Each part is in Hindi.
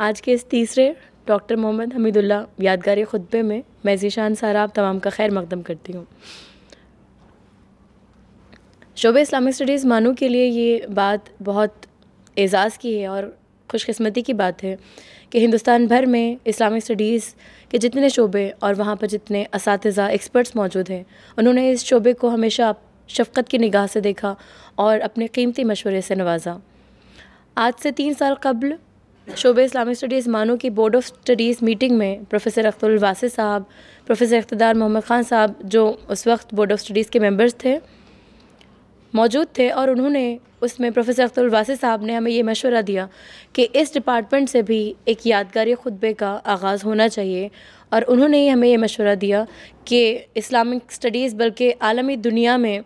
आज के इस तीसरे डॉक्टर मोहम्मद हमीदुल्ला यादगारी ख़ुतबे में मैं जीशान सारा आप तमाम का खैर मकदम करती हूँ शोबे इस्लामिक स्टडीज़ मानू के लिए ये बात बहुत एज़ाज़ की है और खुशकस्मती की बात है कि हिंदुस्तान भर में इस्लामिक स्टडीज़ के जितने शोबे और वहाँ पर जितने इस एक्सपर्ट्स मौजूद हैं उन्होंने इस शोबे को हमेशा शफ़क़त की निगाह से देखा और अपने कीमती मशवरे से नवाजा आज से तीन साल कबल शोबे इस्लामिक स्टडीज़ मानो की बोर्ड ऑफ स्टडीज़ मीटिंग में प्रोफेसर अख्तुल वासिद साहब प्रोफेसर इकतदार मोहम्मद ख़ान साहब जो उस वक्त बोर्ड ऑफ स्टडीज़ के मेंबर्स थे मौजूद थे और उन्होंने उसमें प्रोफेसर अख्तुल वासिद साहब ने हमें ये मशवरा दिया कि इस डिपार्टमेंट से भी एक यादगारी खुतबे का आगाज़ होना चाहिए और उन्होंने ही हमें ये मशवरा दिया कि इस्लामिक स्टडीज़ बल्कि आलमी दुनिया में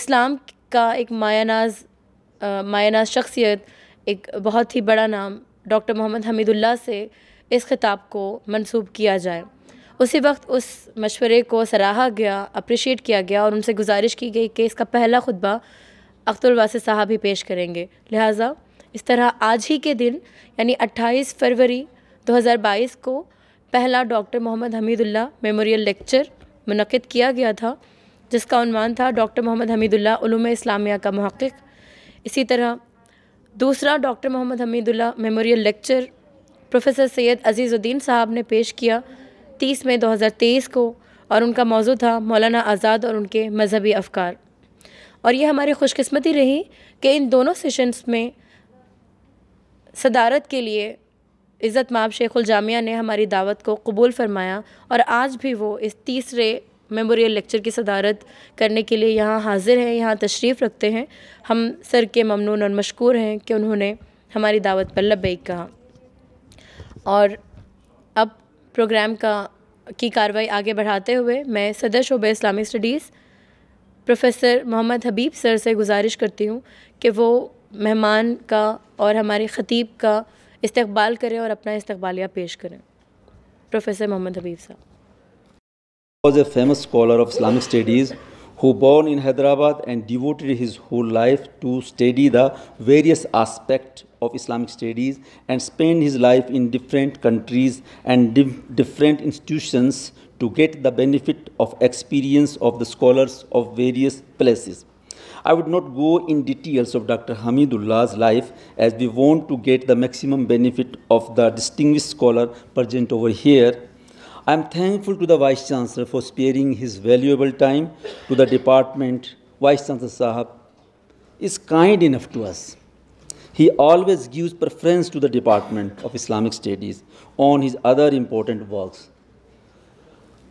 इस्लाम का एक मायानाज मायानाज शख्सियत एक बहुत ही बड़ा नाम डॉक्टर मोहम्मद हमीदुल्ला से इस खिताब को मंसूब किया जाए उसी वक्त उस मशवरे को सराहा गया अप्रिशिएट किया गया और उनसे गुजारिश की गई कि इसका पहला खुतबा अख्तुलवासी साहब ही पेश करेंगे लिहाजा इस तरह आज ही के दिन यानी 28 फरवरी 2022 को पहला doctor Mohammad Hamidullah memorial lecture मनद किया गया था जिसका अनवान था डॉक्टर मोहम्मद हमीदुल्ला इस्लामिया का महक़ इसी तरह दूसरा doctor Mohammad Hamidullah memorial lecture professor Syed Azizuddin sahab ने पेश किया तीस मई 2023 को और उनका मौजू था मौलाना आज़ाद और उनके मजहबी अफकार और यह हमारी खुशकस्मती रही कि इन दोनों सेशन्स में सदारत के लिए इज़्ज़त माब शेखुल जामिया ने हमारी दावत को कबूल फरमाया और आज भी वो इस तीसरे मेमोरियल लेक्चर की सदारत करने के लिए यहाँ हाजिर हैं यहाँ तशरीफ़ रखते हैं हम सर के ममनून और मशकूर हैं कि उन्होंने हमारी दावत पर लबैक कहा और अब प्रोग्राम का की कार्रवाई आगे बढ़ाते हुए मैं सदर शोबे इस्लामी studies professor Mohammad Habib sir से गुजारिश करती हूँ कि वो मेहमान का और हमारे ख़तीब का इस्तबाल करें और अपना इस्तबालिया पेश करें प्रोफेसर मोहम्मद हबीब साहब was a famous scholar of Islamic studies who born in Hyderabad and devoted his whole life to study the various aspects of Islamic studies and spent his life in different countries and di different institutions to get the benefit of experience of the scholars of various places. I would not go in details of Dr. Hamidullah's life as we want to get the maximum benefit of the distinguished scholar present over here I am thankful to the Vice Chancellor for sparing his valuable time to the department. Vice Chancellor Sahab is kind enough to us. He always gives preference to the Department of Islamic Studies on his other important works.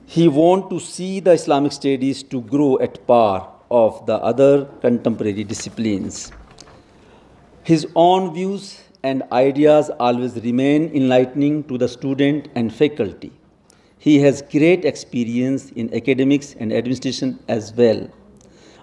He wants to see the Islamic Studies to grow at par of the other contemporary disciplines. His own views and ideas always remain enlightening to the student and faculty. He has great experience in academics and administration as well.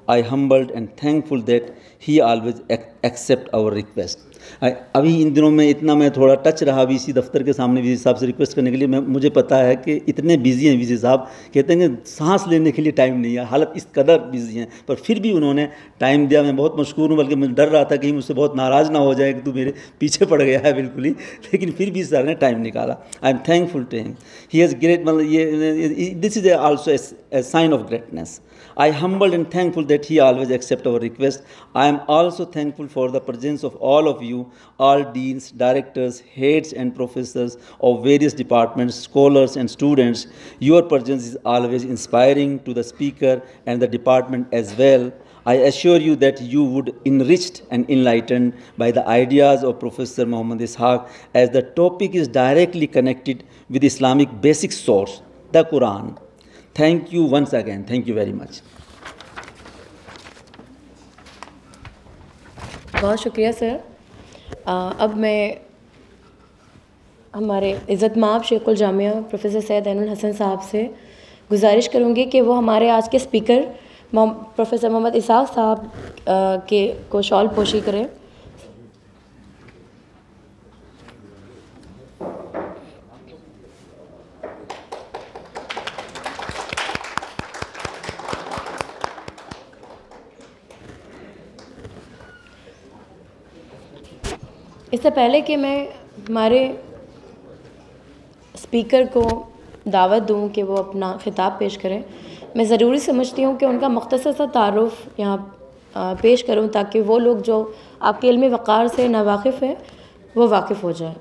I humbled and thankful that he always ac accept our request. अभी इन दिनों में इतना मैं थोड़ा टच रहा वी दफ्तर के सामने वी साहब से रिक्वेस्ट करने के लिए मैं मुझे पता है कि इतने बिजी हैं वी साहब कहते हैं सांस लेने के लिए टाइम नहीं है हालत इस कदर बिजी हैं पर फिर भी उन्होंने टाइम दिया मैं बहुत मशहूर हूँ बल्कि मुझे डर रहा था कहीं मुझसे बहुत नाराज़ ना हो जाए कि तू मेरे पीछे पड़ गया है बिल्कुल ही लेकिन फिर भी सर ने टाइम निकाला I am thankful to him he has great मतलब ये this is also a sign of greatness I humbled and thankful that He always accepts our request. I am also thankful for the presence of all of you, all deans, directors, heads, and professors of various departments, scholars, and students. Your presence is always inspiring to the speaker and the department as well. I assure you that you would enriched and enlightened by the ideas of Professor Muhammad Ishaq as the topic is directly connected with Islamic basic source, the Quran. Thank you once again thank you very much बहुत शुक्रिया सर अब मैं हमारे इज़्ज़त माप शेखुल जामिया प्रोफेसर सैद अनुल हसन साहब से गुजारिश करूँगी कि वो हमारे आज के स्पीकर प्रोफेसर मोहम्मद इसाक साहब के को शॉल पोशी करें इससे पहले कि मैं हमारे स्पीकर को दावत दूँ कि वो अपना ख़िताब पेश करें मैं ज़रूरी समझती हूँ कि उनका मख्तसर सा तारफ़ यहाँ पेश करूँ ताकि वो लोग जो आपके इल्म वक़ार से नावाफ़ हैं वो वाकिफ़ हो जाए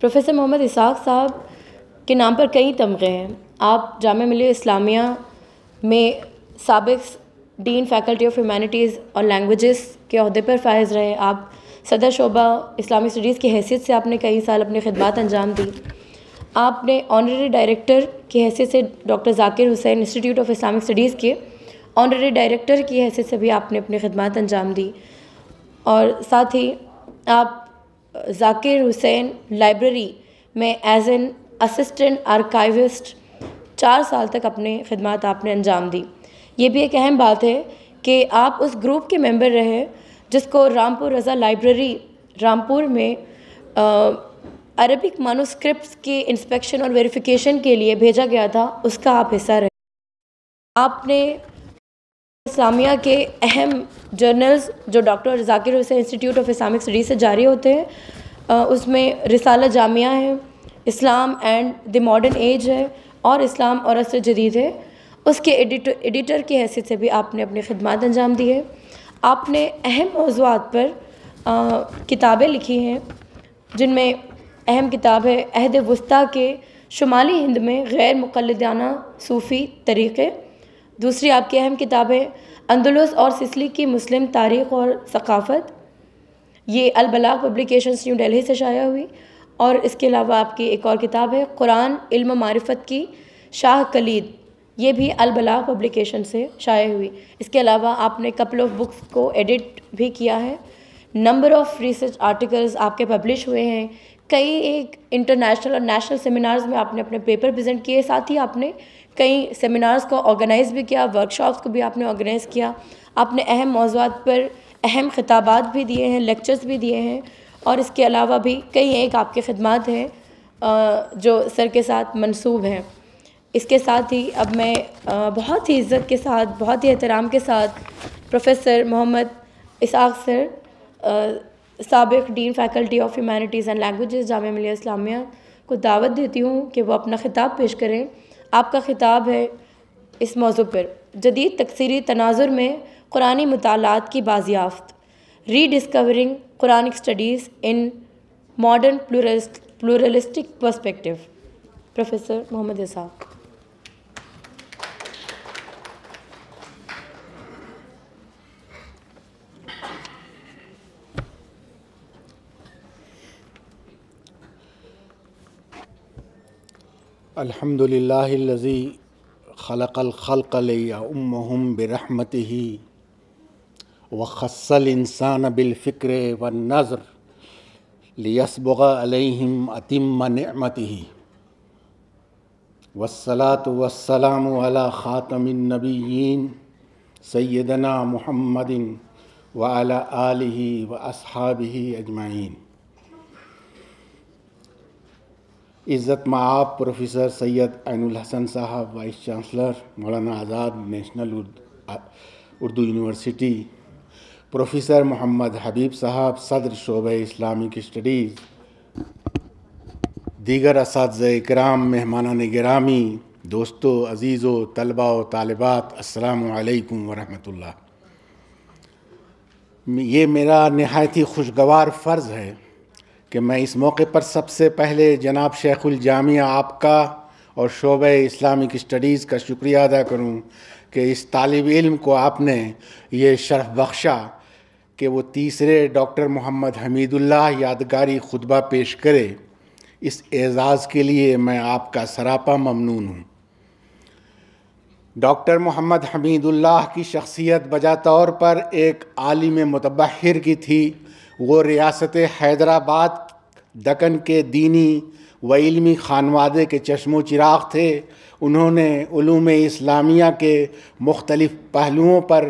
प्रोफेसर मोहम्मद इसाक साहब के नाम पर कई तमगे हैं आप जाम मिली इस्लामिया में सबक डीन फैकल्टी ऑफ ह्यूमैनिटीज़ और लैंग्वेजेस के अहदे पर फायज़ रहे आप सदर शोबा इस्लामी स्टडीज़ की हैसियत से आपने कई साल अपनी खदमात अंजाम दी आपने ऑनरेरी डायरेक्टर की हैसियत से doctor Zakir Hussain institute of Islamic studies के ऑनरेरी डायरेक्टर की हैसियत से भी आपने अपनी खदमात अंजाम दी और साथ ही आप जाकिर हुसैन लाइब्रेरी में एज एन असिस्टेंट आर्काइविस्ट चार साल तक अपने खदमात आपने अंजाम दी ये भी एक अहम बात है कि आप उस ग्रुप के मेंबर रहे जिसको रामपुर रज़ा लाइब्रेरी रामपुर में अरबिक मानोस्क्रिप्ट के इंस्पेक्शन और वेरिफिकेशन के लिए भेजा गया था उसका आप हिस्सा रहे आपने इस्लामिया के अहम जर्नल्स जो doctor Zakir Hussain institute of Islamic studies से जारी होते हैं उसमें रिसाला जामिया है Islam and the modern age है और इस्लाम और असर जदीद है उसके एडिटर एडिटर की हैसियत से भी आपने अपनी खदमात अंजाम दी है आपने अहम मौज़ूद पर किताबें लिखी हैं जिनमें अहम किताब है अहद वस्ती के शुमाली हिंद में गैर मुकलदाना सूफ़ी तरीक़े दूसरी आपकी अहम किताब है अंदलस और सिसली की मुस्लिम तारीख़ और सकाफ़त ये अलबलाग पब्लिकेशंस न्यू डेली से शाया हुई और इसके अलावा आपकी एक और किताब है कुरान इल्म मारिफत की शाह कलीद ये भी अलबला पब्लिकेशन से शाये हुई इसके अलावा आपने कपल ऑफ बुक्स को एडिट भी किया है नंबर ऑफ़ रिसर्च आर्टिकल्स आपके पब्लिश हुए हैं कई एक इंटरनेशनल और नेशनल सेमिनार्स में आपने अपने पेपर प्रेजेंट किए साथ ही आपने कई सेमिनार्स को ऑर्गेनाइज़ भी किया वर्कशॉप्स को भी आपने ऑर्गेनाइज़ किया आपने अहम मौजूद पर अहम खिताबात भी दिए हैं लेक्चर्स भी दिए हैं और इसके अलावा भी कई एक आपके खदमात हैं जो सर के साथ मनसूब हैं इसके साथ ही अब मैं बहुत ही इज़्ज़त के साथ बहुत ही एहतराम के साथ प्रोफेसर मोहम्मद इसाक सर सबक dean faculty of humanities and languages Jamia Millia Islamia को दावत देती हूँ कि वो अपना खिताब पेश करें आपका खिताब है इस मौजू पर जदीद तकसीरी तनाजुर में कुरानी मतालत की बाजियाफ्त rediscovering Quranic studies in modern pluralistic perspective professor Mohammad Ishaq अल्हम्दुलिल्लाहिल्लज़ी खलक़ल ख़लक़लम बरहमत ही वसल इंसान बिलफ़िक्र व नज़र लियसबग अलहम अतिम नमत ही वसलात वसलाम ख़ातमनबीन सैदना मुहमदिन वाल आलि व असहाबी अजमाइन इज़्ज़त माब प्रोफेसर सैयद ऐनुल हसन साहब vice chancellor Maulana Azad national Urdu university professor Mohammad Habib sahab सदर शोब इस्लामिक स्टडीज़ दीगर इस कराम मेहमान ग्रामी दोस्तों अज़ीज़ो तलबा व तालबात असलकम वरम ये मेरा नहायत ही खुशगवार फ़र्ज़ है कि मैं इस मौके पर सबसे पहले जनाब शेखुल जामिया आपका और शोब इस्लामिक स्टडीज़ का शुक्रिया अदा करूं कि इस तालब इल्म को आपने ये शर्फ बख्शा कि वो तीसरे डॉक्टर मोहम्मद हमीदुल्लाह यादगारी खुतबा पेश करे इस एज़ाज़ के लिए मैं आपका सरापा ममनून हूँ डॉक्टर मोहम्मद हमीदुल्लाह की शख्सियत बजा तौर पर एक आलिम मतबहर की थी वो रियासत हैदराबाद दकन के दीनी व इलमी खानवादे के चश्मो चिराग थे उन्होंने उलूम इस्लामिया के मुख्तलिफ़ पहलुओं पर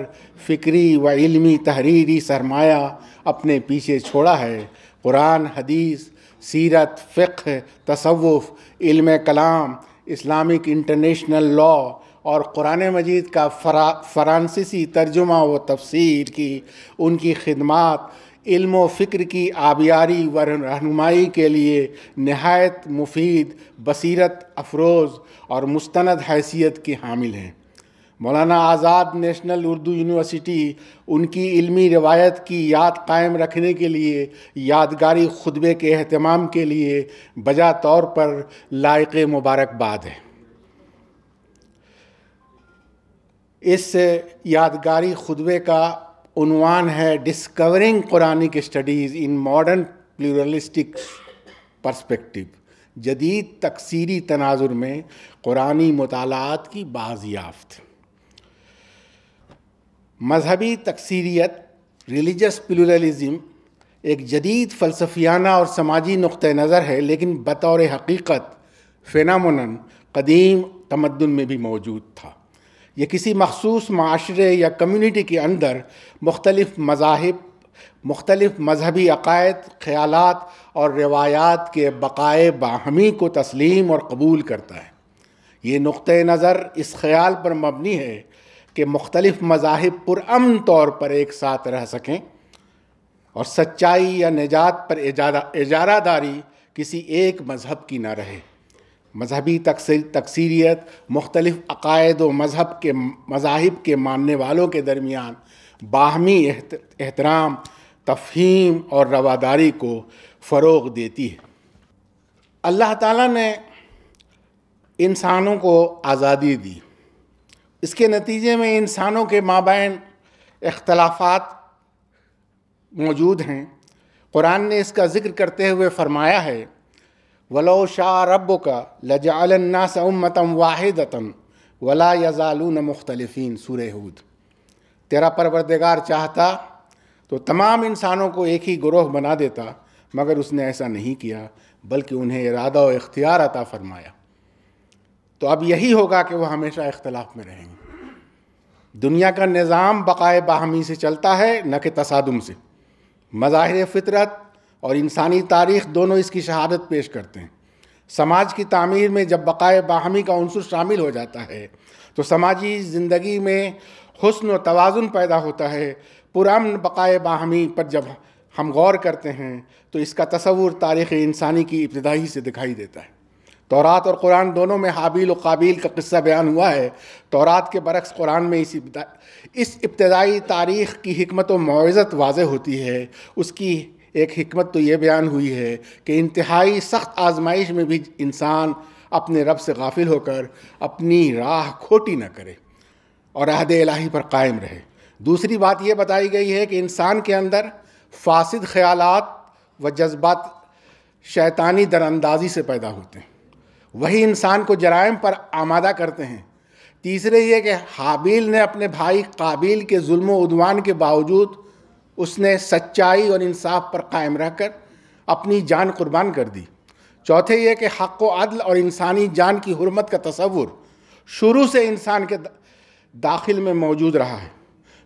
फ़िक्री व इलमी तहरीरी सरमाया अपने पीछे छोड़ा है कुरान हदीस सीरत फ़िक्र तसवुफ़ इल्म कलाम इस्लामिक इंटरनेशनल लॉ और कुरान मजीद का फ़्रांसीसी तर्जुमा व तफसीर की उनकी खदमात इल्म फ़िक्र की आबियारी व रहनुमाई के लिए नहायत मुफीद बसीरत अफरोज़ और मुस्ंद हैसियत के हामिल हैं मौलाना आज़ाद नेशनल उर्दू यूनिवर्सिटी उनकी इल्मी रवायत की याद कायम रखने के लिए यादगारी खुतबे के अहतमाम के लिए बजा तौर पर लायक मुबारकबाद है इस यादगारी खुतबे का उनवान है discovering Quranic studies in modern pluralistic perspective जदीद तकसीरी तनाजुर में कुरानी मतालात की बाजियाफ्त मजहबी तकसीरीत रिलीजस प्लूरलिज्म एक जदीद फ़लसफियाना और समाजी नुक़ नज़र है लेकिन बतौर हकीकत फ़िनामन कदीम तमदन में भी मौजूद था ये किसी मखसूस माशरे या कम्यूनिटी के अंदर मुख्तलफ़ मजाहब मुख्तलिफ मजहबी अकायद ख्याल और रवायात के बकाए बाहमी को तस्लीम और कबूल करता है ये नुक़ नज़र इस ख्याल पर मबनी है कि मुख्तलिफ मजाहब पुरम तौर पर एक साथ रह सकें और सच्चाई या निजात पर इजारा दारी किसी एक मज़हब की ना रहे मजहबी तकसीरीत मुख्तलिफ़ अकायद व मजहब के मजाहब के मानने वालों के दरमियान बाहमी एहतराम तफहीम और रवादारी को फ़रोग देती है अल्लाह ताला ने इंसानों को आज़ादी दी इसके नतीजे में इंसानों के माबेन अख्तलाफात मौजूद हैं कुरान ने इसका ज़िक्र करते हुए फ़रमाया है वलो शाह रब का से उम्मतम वाहिदतन वला यजालून मुख्तलफिन हूद तेरा परवरदगार चाहता तो तमाम इंसानों को एक ही ग्रोह बना देता मगर उसने ऐसा नहीं किया बल्कि उन्हें इरादा और इख्तियार अता फरमाया तो अब यही होगा कि वह हमेशा इख्तलाफ में रहेंगे दुनिया का निज़ाम बकाए बाहमी से चलता है न कि तसादम से मज़ाहिर फितरत और इंसानी तारीख दोनों इसकी शहादत पेश करते हैं समाज की तामीर में जब बकाए बाहमी का अंसर शामिल हो जाता है तो समाजी ज़िंदगी में हसन व तोज़ुन पैदा होता है पुरान बकाए बाहमी पर जब हम गौर करते हैं तो इसका तस्वूर तारीख़ इंसानी की इब्तदाई से दिखाई देता है तोरात और कुरान दोनों में हाबिल और काबिल का किस्सा बयान हुआ है तोरात के बरक्स कुरान में इस इस इब्तदाई तारीख़ की हमत व मुआज़त वाज होती है उसकी एक हमत तो ये बयान हुई है कि इंतहाई सख्त आजमाइश में भी इंसान अपने रब से गाफिल होकर अपनी राह खोटी न करे और अहद इलाही पर कायम रहे दूसरी बात यह बताई गई है कि इंसान के अंदर फासद ख्याल व जज्बात शैतानी दरअंदाजी से पैदा होते हैं वही इंसान को जराइम पर आमादा करते हैं तीसरे ये कि हाबिल ने अपने भाई काबिल के जुल्म के बावजूद उसने सच्चाई और इंसाफ पर कायम रहकर अपनी जान कुर्बान कर दी चौथे ये कि हक व अदल और इंसानी जान की हरमत का तस्वुर शुरू से इंसान के दाखिल में मौजूद रहा है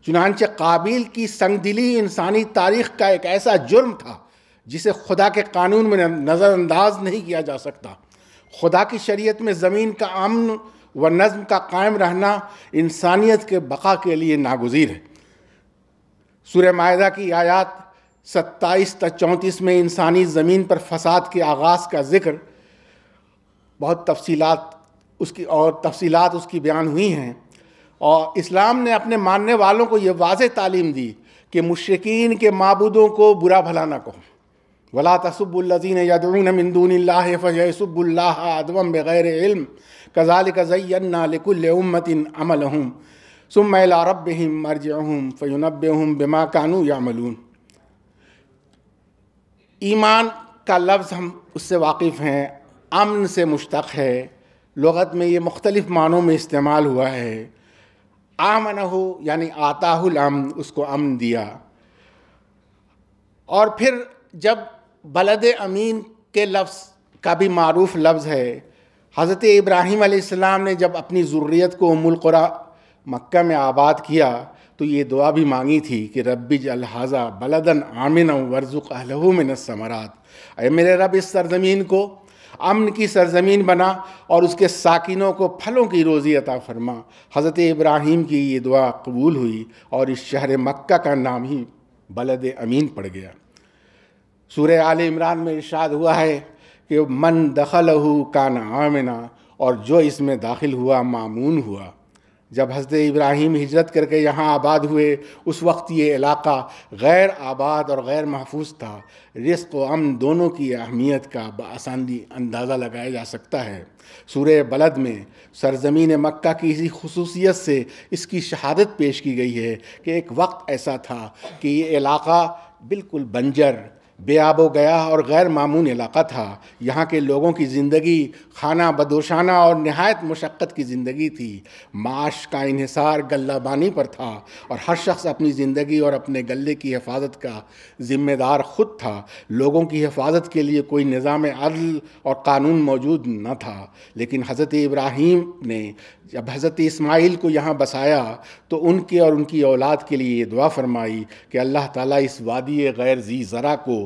चुनानचे काबिल की संगदिली इंसानी तारीख का एक ऐसा जुर्म था जिसे खुदा के कानून में नज़रअंदाज नहीं किया जा सकता खुदा की शरीयत में ज़मीन का अमन व नज़म का कायम रहना इंसानियत के बका के लिए नागजीर है सूर्य माहा की आयात सत्ताईस तक चौंतीस में इंसानी ज़मीन पर फसाद के आगाज़ का जिक्र बहुत तफसीलात उसकी और तफसीलात उसकी बयान हुई हैं और इस्लाम ने अपने मानने वालों को ये वाज तालीम दी कि मुशकिन के मबूदों को बुरा भला ना कहो वला तसब्बुल्लजीन यदून मंदून फ़यसब्ला अदवम बग़ैर इल्म कज़ाल कज़ैन्ना लिकुल उम्मतिन अमल हूँ सुम मैला रबिम मरजहम हम बेमा कानू या मलून ईमान का लफ्ज़ हम उससे वाकिफ़ हैं अमन से मुश्तक है लगत में ये मुख्तलिफ़ मानों में इस्तेमाल हुआ है आमन हो यानी आताहुल अमन उसको अमन दिया और फिर जब बलद अमीन के लफ्ज़ का भी मरूफ लफ्ज़ है हज़रत इब्राहीम आसमाम ने जब अपनी ज़रूरीत को उमुलरा मक्का में आबाद किया तो ये दुआ भी मांगी थी कि रब्बी अलहाजा बलदन आमिन वर्जुक अलहू मिन समरात अरे मेरे रब इस सरजमीन को अमन की सरजमीन बना और उसके साकिनों को फलों की रोज़ी अता फरमा हज़रत इब्राहिम की ये दुआ कबूल हुई और इस शहर मक्का का नाम ही बलद अमीन पड़ गया सूर्य आल इमरान में इर्शाद हुआ है कि मन दखल हु कान आमिना और जो इसमें दाखिल हुआ मामून हुआ जब हज़रत इब्राहिम हिजरत करके यहाँ आबाद हुए उस वक्त ये इलाका गैर आबाद और गैर महफूज था रिस्क व अमन दोनों की अहमियत का बसानी अंदाज़ा लगाया जा सकता है सूर्य बलद में सरजमीन मक्का की इसी खसूसियत से इसकी शहादत पेश की गई है कि एक वक्त ऐसा था कि ये इलाका बिल्कुल बंजर बेआबो गया और गैर मामून इलाका था यहाँ के लोगों की ज़िंदगी खाना बदोशाना और नहायत मशक्क़त की ज़िंदगी थी माश का इहिसार गल्लाबानी पर था और हर शख्स अपनी ज़िंदगी और अपने गले की हिफाजत का ज़िम्मेदार ख़ुद था लोगों की हिफाजत के लिए कोई निज़ाम अदल और कानून मौजूद न था लेकिन हज़रत इब्राहीम ने जब हज़रत इसमाइल को यहाँ बसाया तो उनके और उनकी औलाद के लिए ये दुआ फरमाई कि अल्लाह ताली इस वादी गैर जी ज़रा को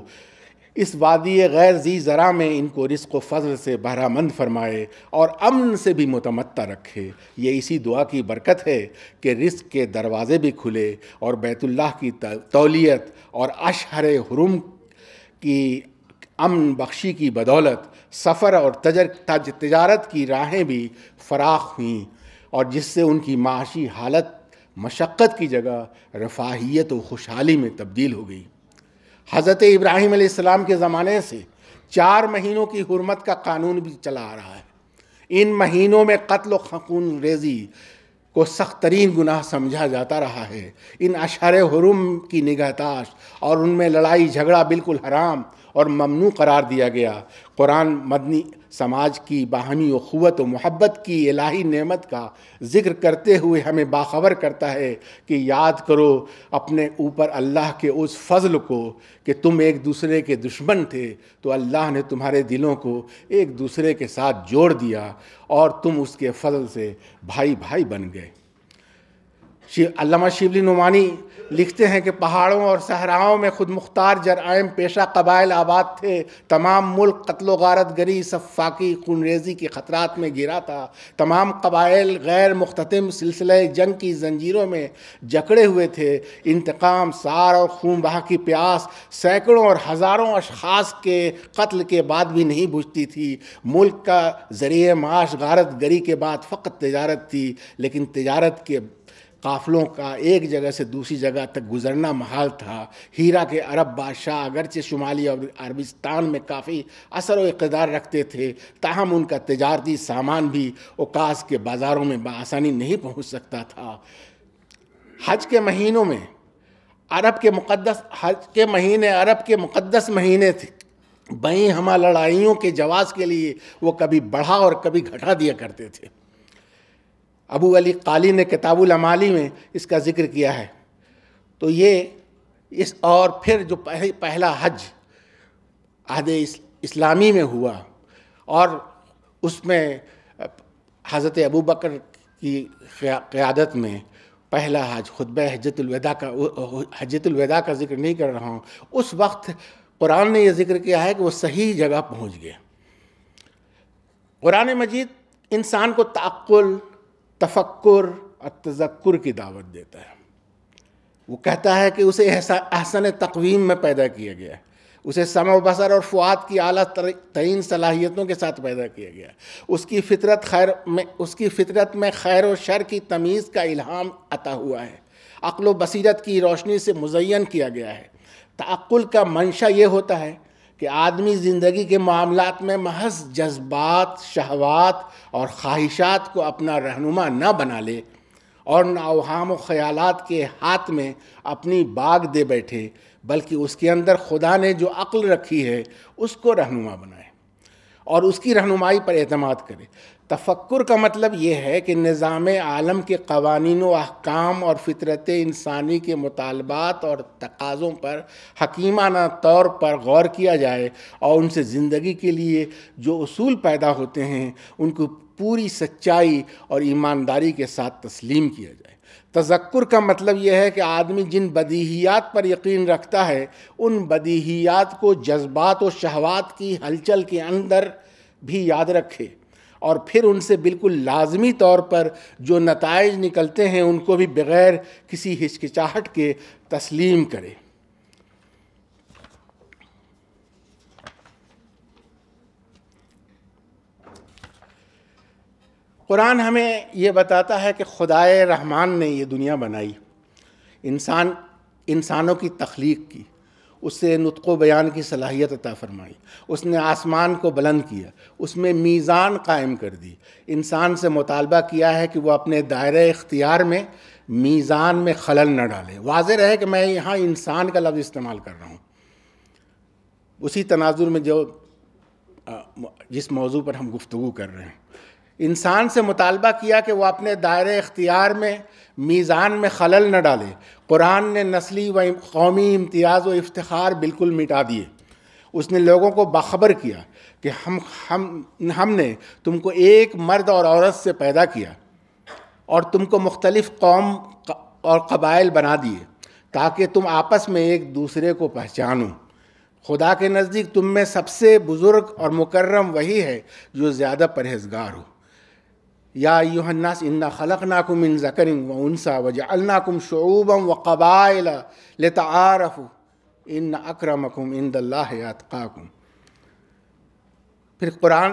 इस वादी गैर जी ज़रा में इनको रिस्क व फ़जल से बहरामंद फरमाए और अमन से भी मुतमत्ता रखे ये इसी दुआ की बरकत है कि रिस्क के दरवाज़े भी खुले और बैतुल्लाह की तौलियत और अशहर हरुम की अमन बख्शी की बदौलत सफ़र और तजर तज तजारत की राहें भी फराख हुईं और जिससे उनकी माशी हालत मशक्क़त की जगह रफाहियत व खुशहाली में तब्दील हो गई हज़रत इब्राहिम आसमाम के ज़माने से चार महीनों की हरमत का कानून भी चला आ रहा है इन महीनों में कत्ल खून रेजी को सख्त तरीन गुनाह समझा जाता रहा है इन अशर हरुम की निगहताश और उनमें लड़ाई झगड़ा बिल्कुल हराम और ममनू करार दिया गया कुरान मदनी समाज की बाहमी अखवत व मोहब्बत की इलाही नेमत का ज़िक्र करते हुए हमें बाखबर करता है कि याद करो अपने ऊपर अल्लाह के उस फजल को कि तुम एक दूसरे के दुश्मन थे तो अल्लाह ने तुम्हारे दिलों को एक दूसरे के साथ जोड़ दिया और तुम उसके फजल से भाई भाई बन गए शिव अल्लामा शिवली नुमानी लिखते हैं कि पहाड़ों और सहराओं में खुद मुख्तार जरायम पेशा कबाइल आबाद थे तमाम मुल्क कत्ल गारत गरी सफ़ाकी खूनरेजी के ख़तरात में गिरा था तमाम कबाइल गैर मुख्तम सिलसिले जंग की जंजीरों में जकड़े हुए थे इंतकाम सार और खून बहा की प्यास सैकड़ों और हज़ारों अशास के कत्ल के बाद भी नहीं बुझती थी मुल्क का ज़रिए माश गारत गरी के बाद फ़कत तजारत थी लेकिन तजारत के काफ़लों का एक जगह से दूसरी जगह तक गुजरना महाल था हीरा के अरब बादशाह अगरचे शुमाली और अरबिस्तान में काफ़ी असर व इकदार रखते थे ताहम उनका तजारती सामान भी ओकास के बाज़ारों में बसानी नहीं पहुँच सकता था हज के महीनों में अरब के मुक़दस हज के महीने अरब के मुक़दस महीने थे बई हम लड़ाइयों के जवाब के लिए वो कभी बढ़ा और कभी घटा दिया करते थे अबू अली काली ने किताबुल अमाली में इसका जिक्र किया है तो ये इस और फिर जो पह, पहला हज आद इस, इस्लामी में हुआ और उसमें हज़रत अबू बकर की क़्यादत में पहला हज खुतब हजतुलविदा का हजतुलविदा का जिक्र नहीं कर रहा हूँ उस वक्त कुरान ने यह जिक्र किया है कि वो सही जगह पहुँच गए कुरान मजीद इंसान को ताक़ुल तफक्र और तजक्र की दावत देता है वो कहता है कि उसे अहसन तकवीम में पैदा किया गया उसे सम बसर और फुआत की अली तरीन सलाहियतों के साथ पैदा किया गया उसकी फितरत खैर में उसकी फितरत में खैर और शर की तमीज़ का इल्हाम अता हुआ है अक्ल बसीरत की रोशनी से मुजयन किया गया है तक्ल का मंशा ये होता है कि आदमी ज़िंदगी के मामला में महज जज्बात शहवात और ख्वाहिशात को अपना रहनुमा न बना ले और न अवहाम ख्याल के हाथ में अपनी बाग दे बैठे बल्कि उसके अंदर खुदा ने जो अक्ल रखी है उसको रहनुमा बनाए और उसकी रहनुमाई पर अतमाद करे तफक्र का मतलब ये है कि निज़ाम आलम के कवानीन अहकाम और फितरत इंसानी के मुतालबात और तकाज़ों पर हकीमाना तौर पर गौर किया जाए और उनसे ज़िंदगी के लिए जो असूल पैदा होते हैं उनको पूरी सच्चाई और ईमानदारी के साथ तस्लीम किया जाए तजक्र का मतलब यह है कि आदमी जिन बदीहियात पर यकीन रखता है उन बदीहियात को जज्बात और शहवात की हलचल के अंदर भी याद रखे और फिर उनसे बिल्कुल लाजमी तौर पर जो नतज निकलते हैं उनको भी बग़ैर किसी हिचकिचाहट के तस्लीम करें कुरान हमें ये बताता है कि खुदाए रहमान ने ये दुनिया बनाई इंसान इंसानों की तख्लीक की उससे नुतको बयान की सलाहियत अता फरमाई उसने आसमान को बुलंद किया उसमें मीज़ान कायम कर दी इंसान से मुतालबा किया है कि वह अपने दायरे इख्तियार में मीज़ान में खलल न डाले वाज रहे कि मैं यहाँ इंसान का लफ्ज़ इस्तेमाल कर रहा हूँ उसी तनाजुर में जो जिस मौजू पर हम गुफ्तु कर रहे हैं इंसान से मुतालबा किया कि वह अपने दायरे इख्तियार में मीज़ान में खलल न डाले कुरान ने नस्ली व कौमी इम्तियाज़ व इफ्तार बिल्कुल मिटा दिए उसने लोगों को बाखबर किया कि हम हम हमने तुमको एक मर्द और औरत से पैदा किया और तुमको मुख्तलिफ़ कौम और कबाइल बना दिए ताकि तुम आपस में एक दूसरे को पहचानो खुदा के नज़दीक तुम में सबसे बुज़ुर्ग और मुकर्रम वही है जो ज़्यादा परहेजगार हो या यूहन्नास इन्ना खलक नाकुम इन ज़करिन व उनसा वज अलनाकुम शूबम व कबाइल लतारफ़ इन अक्रमकुम इन दल्लाकाकुम फिर कुरान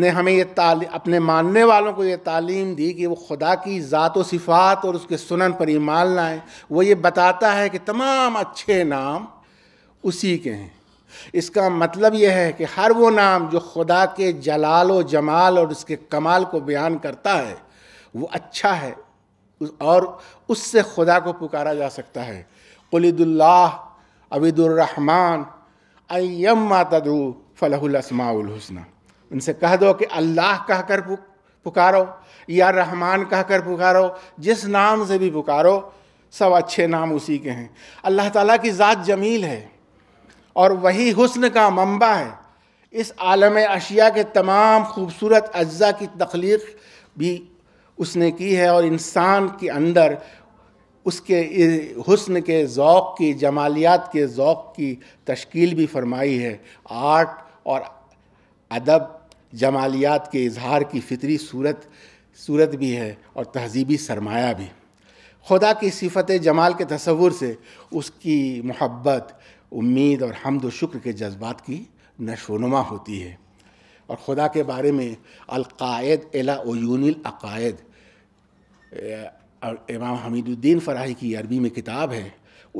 ने हमें ये ताली अपने मानने वालों को ये तालीम दी कि वो खुदा की ज़ात व सिफ़ात और उसके सुनन पर ईमान लाएँ वो ये बताता है कि तमाम अच्छे नाम उसी के हैं इसका मतलब यह है कि हर वो नाम जो खुदा के जलाल व जमाल और उसके कमाल को बयान करता है वो अच्छा है और उससे खुदा को पुकारा जा सकता है कुलिदुल्लाह अबिदुर्रहमान अयम्मा तदू फ़लहुलसमाउलहसना उनसे कह दो कि अल्लाह कह कर पुकारो या रहमान कह कर पुकारो जिस नाम से भी पुकारो सब अच्छे नाम उसी के हैं अल्लाह ताला की ज़ात जमील है और वही हुस्न का मंबा है इस आलम अशिया के तमाम खूबसूरत अज्जा की तख्लीक भी उसने की है और इंसान के अंदर उसके हुस्न के ओक़ की जमालियात के ओक़ की तश्कील भी फरमाई है आर्ट और अदब जमालियात के इजहार की फितरी सूरत सूरत भी है और तहजीबी सरमाया भी खुदा की सिफत जमाल के तस्वुर से उसकी मोहब्बत उम्मीद और हमद शुक्र के जज्बात की नशोनुमा होती है और खुदा के बारे में अलकायद एला अकायद और इमाम हमीदुद्दीन फ़राही की अरबी में किताब है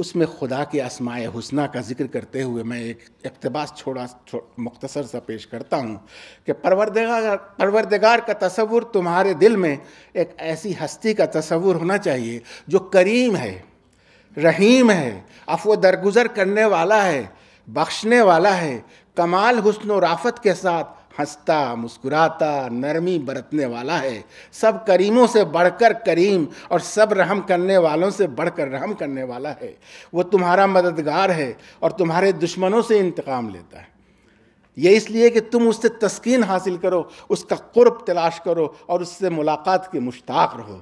उसमें खुदा के आसमाय हुसना का जिक्र करते हुए मैं एक अकतबास छोड़ा छो, मुख्तसर सा पेश करता हूँ कि परवरदगार परवरदगार का तस्वुर तुम्हारे दिल में एक ऐसी हस्ती का तस्वुर होना चाहिए जो करीम है रहीम है अफ वो दरगुजर करने वाला है बख्शने वाला है कमाल हुस्न राफत के साथ हंसता मुस्कुराता नरमी बरतने वाला है सब करीमों से बढ़कर करीम और सब रहम करने वालों से बढ़कर रहम करने वाला है वो तुम्हारा मददगार है और तुम्हारे दुश्मनों से इंतकाम लेता है ये इसलिए कि तुम उससे तस्कीन हासिल करो उसका कुर्ब तलाश करो और उससे मुलाकात के मुश्ताक रहो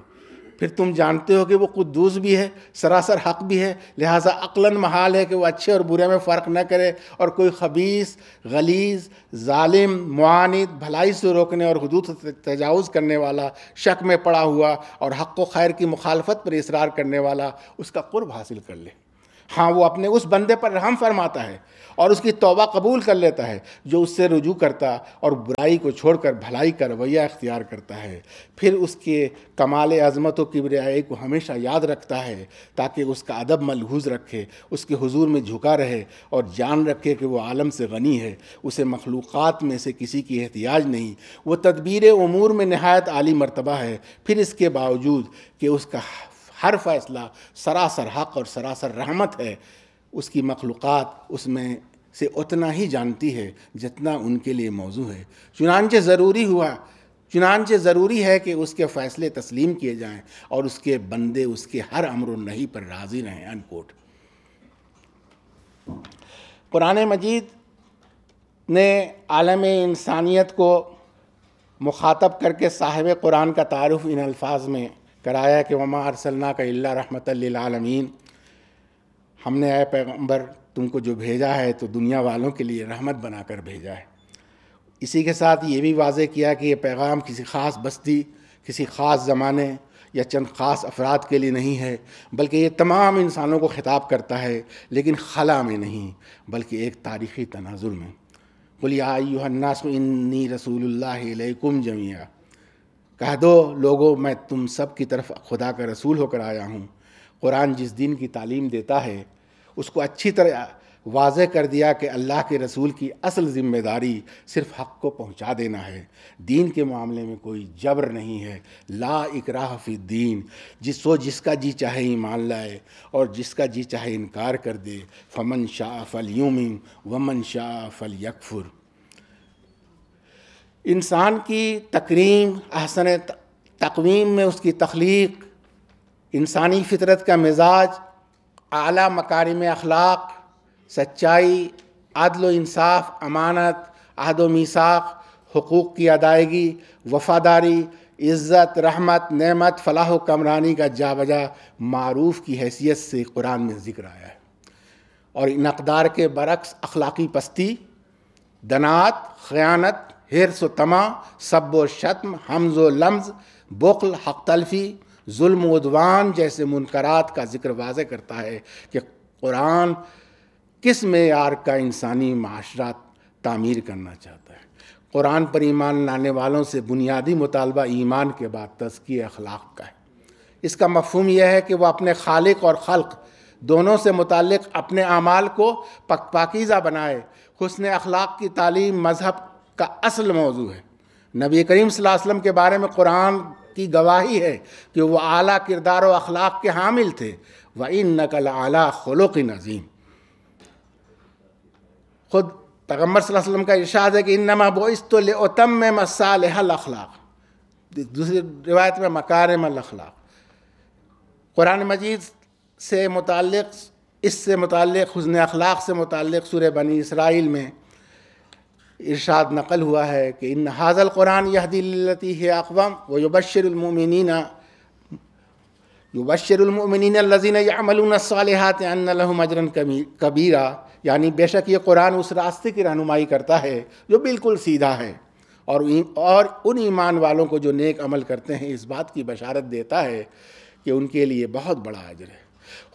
फिर तुम जानते हो कि वो कुदूस भी है सरासर हक भी है लिहाजा अक्लन महाल है कि वो अच्छे और बुरे में फ़र्क न करे और कोई खबीस गलीज ालिम मानद भलाई से रोकने और हदूद तजावज़ करने वाला शक में पड़ा हुआ और हक व खैर की मुखालफत पर इसरार करने वाला उसका कुर्ब हासिल कर ले हाँ वो अपने उस बंदे पर रहम फरमाता है और उसकी तोबा कबूल कर लेता है जो उससे रुजू करता और बुराई को छोड़कर भलाई का रवैया इख्तियार करता है फिर उसके कमाल अजमत व किबरियाई को हमेशा याद रखता है ताकि उसका अदब मलहूज रखे उसके हुजूर में झुका रहे और जान रखे कि वह आलम से गनी है उसे मखलूक़ में से किसी की एहतियाज नहीं वह तदबीर अमूर में नहायत आली मरतबा है फिर इसके बावजूद कि उसका हर फैसला सरासर हक़ और सरासर रहमत है उसकी मखलूक़ात उसमें से उतना ही जानती है जितना उनके लिए मौजू है चुनानच ज़रूरी हुआ चुनानचे ज़रूरी है कि उसके फ़ैसले तस्लीम किए जाएं और उसके बंदे उसके हर अमर नहीं पर राज़ी रहें अनकोट कुरान मजीद ने आलम इंसानियत को मुखातब करके साहिब कुरान का तारफ़ इन अल्फाज में कराया कि वमा अरसल्ला का अल्ला रहमत आलमीन हमने आए पैगम्बर तुमको जो भेजा है तो दुनिया वालों के लिए रहमत बनाकर भेजा है इसी के साथ ये भी वाज किया कि ये पैगाम किसी ख़ास बस्ती किसी ख़ास ज़माने या चंद ख़ास अफराद के लिए नहीं है बल्कि ये तमाम इंसानों को ख़िताब करता है लेकिन खला में नहीं बल्कि एक तारीख़ी तनाजुर में बुलियान्नास इन्नी रसूलुल्लाकुम जमिया कह दो लोगों मैं तुम सब की तरफ खुदा का रसूल होकर आया हूँ कुरान जिस दिन की तालीम देता है उसको अच्छी तरह वाज कर दिया कि अल्लाह के रसूल की असल ज़िम्मेदारी सिर्फ हक़ को पहुंचा देना है दीन के मामले में कोई जबर नहीं है ला इकराह फी दीन जिस सो जिसका जी चाहे ईमान लाए और जिसका जी चाहे इनकार कर दे फमन शाह फल यूमिन वमन शाह फल यकफुर इंसान की तकरीम अहसन तकवीम में उसकी तख्लीक इंसानी फितरत का मिजाज आला में अखलाक सच्चाई अदल इंसाफ अमानत अहद मीसाक हकूक़ की अदायगी वफादारी इज़्ज़त रहमत नमत फलाह कमरानी का जा बजा मरूफ़ की हैसियत से कुरान में ज़िक्र आया है और इन अकदार के बरक्स अखलाकी पस्ती दनात ख़यानत हिरस तमा सब व शत्म हमज़ लम्ज़ बुखल हक तलफ़ी जुल्म उदवान जैसे मुनकरात का जिक्र वाज करता है कि कुरान किस मैार का इंसानी माशरा तामीर करना चाहता है कुरान पर ईमान लाने वालों से बुनियादी मुतालबा ईमान के बाद तस्की अखलाक का है इसका मफहम यह है कि वह अपने खालिक और खल्क दोनों से मुतक़ अपने अमाल को पक पाकिज़ा बनाए हसन अखलाक की तालीम मज़हब का असल मौजू है नबी करीम वसल्लम के बारे में कुरान की गवाही है कि वह आला किरदार व अखलाक के हामिल थे व इन नकल आला खलोक नज़ीम खुद पैगम्बर वसल्लम का इर्शाद है कि इन नमा बोस तो ले में मसाल अखलाक दूसरी रिवायत में मकार अखलाक कुरान मजीद से मुतल इससे मुतल हसन अखलाक से मुतल सुर बनी इसराइल में इरशाद नकल हुआ है कि इन हाजल कुरान यहदिलती है अकवाम व युबशरमिन युबशरमिन लजीन यामलसालहत अजरन कबीरा यानी बेशक ये कुरान उस रास्ते की रहनुमाई करता है जो बिल्कुल सीधा है और और उन ईमान वालों को जो नेक अमल करते हैं इस बात की बशारत देता है कि उनके लिए बहुत बड़ा अजर है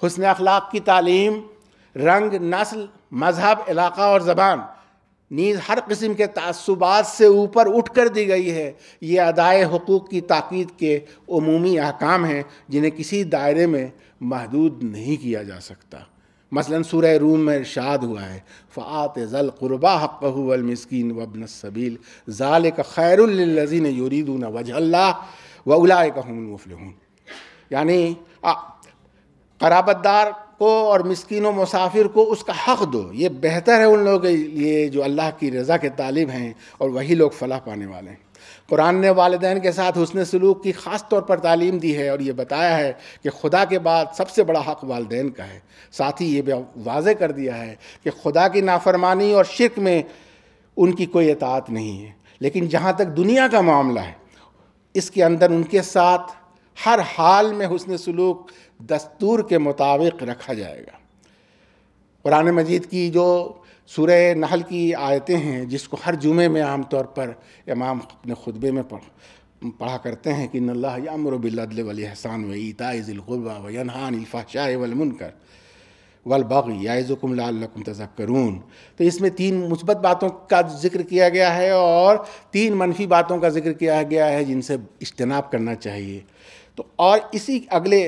हसन अखलाक की तालीम रंग नस्ल मजहब इलाका और ज़बान नींद हर किस्म के तसुबात से ऊपर उठ कर दी गई है ये अदाए हकूक़ की ताक़द के अमूमी अहकाम हैं जिन्हें किसी दायरे में महदूद नहीं किया जा सकता मसलन सुर रूम में इर्शाद हुआ है फ़ात ज़ल क़ुरबा हक़लमस्किन वबन सबील ज़ाल का खैरजीन यूरीदून वजल्ला व उलाए का मुफल यानी कराबतदार को और मस्किन मुसाफिर को उसका हक़ दो ये बेहतर है उन लोगों के लिए जो अल्लाह की रज़ा के तालिब हैं और वही लोग फलाह पाने वाले हैं कुरान ने वालदेन के साथ हसन सलूक की ख़ास तौर पर तालीम दी है और ये बताया है कि खुदा के बाद सबसे बड़ा हक़ वालदेन का है साथ ही ये वाज कर दिया है कि खुदा की नाफरमानी और शिरक में उनकी कोई अतात नहीं है लेकिन जहाँ तक दुनिया का मामला है इसके अंदर उनके साथ हर हाल में हसन सलूक दस्तूर के मुताबिक रखा जाएगा कुरान मजीद की जो सूर्य नहल की आयतें हैं जिसको हर जुमे में आम तौर पर इमाम अपने खुतबे में पढ़ पढ़ा करते हैं कि नल्ला अमर बिल्ल वलहसान वईताज़िलबा वनहान इफ़ाशा वलमनकर वलबग याज़ुकुम लाकुम तो इसमें तीन मुस्बत बातों का जिक्र किया गया है और तीन मनफी बातों का जिक्र किया गया है जिनसे इज्तनाब करना चाहिए तो और इसी अगले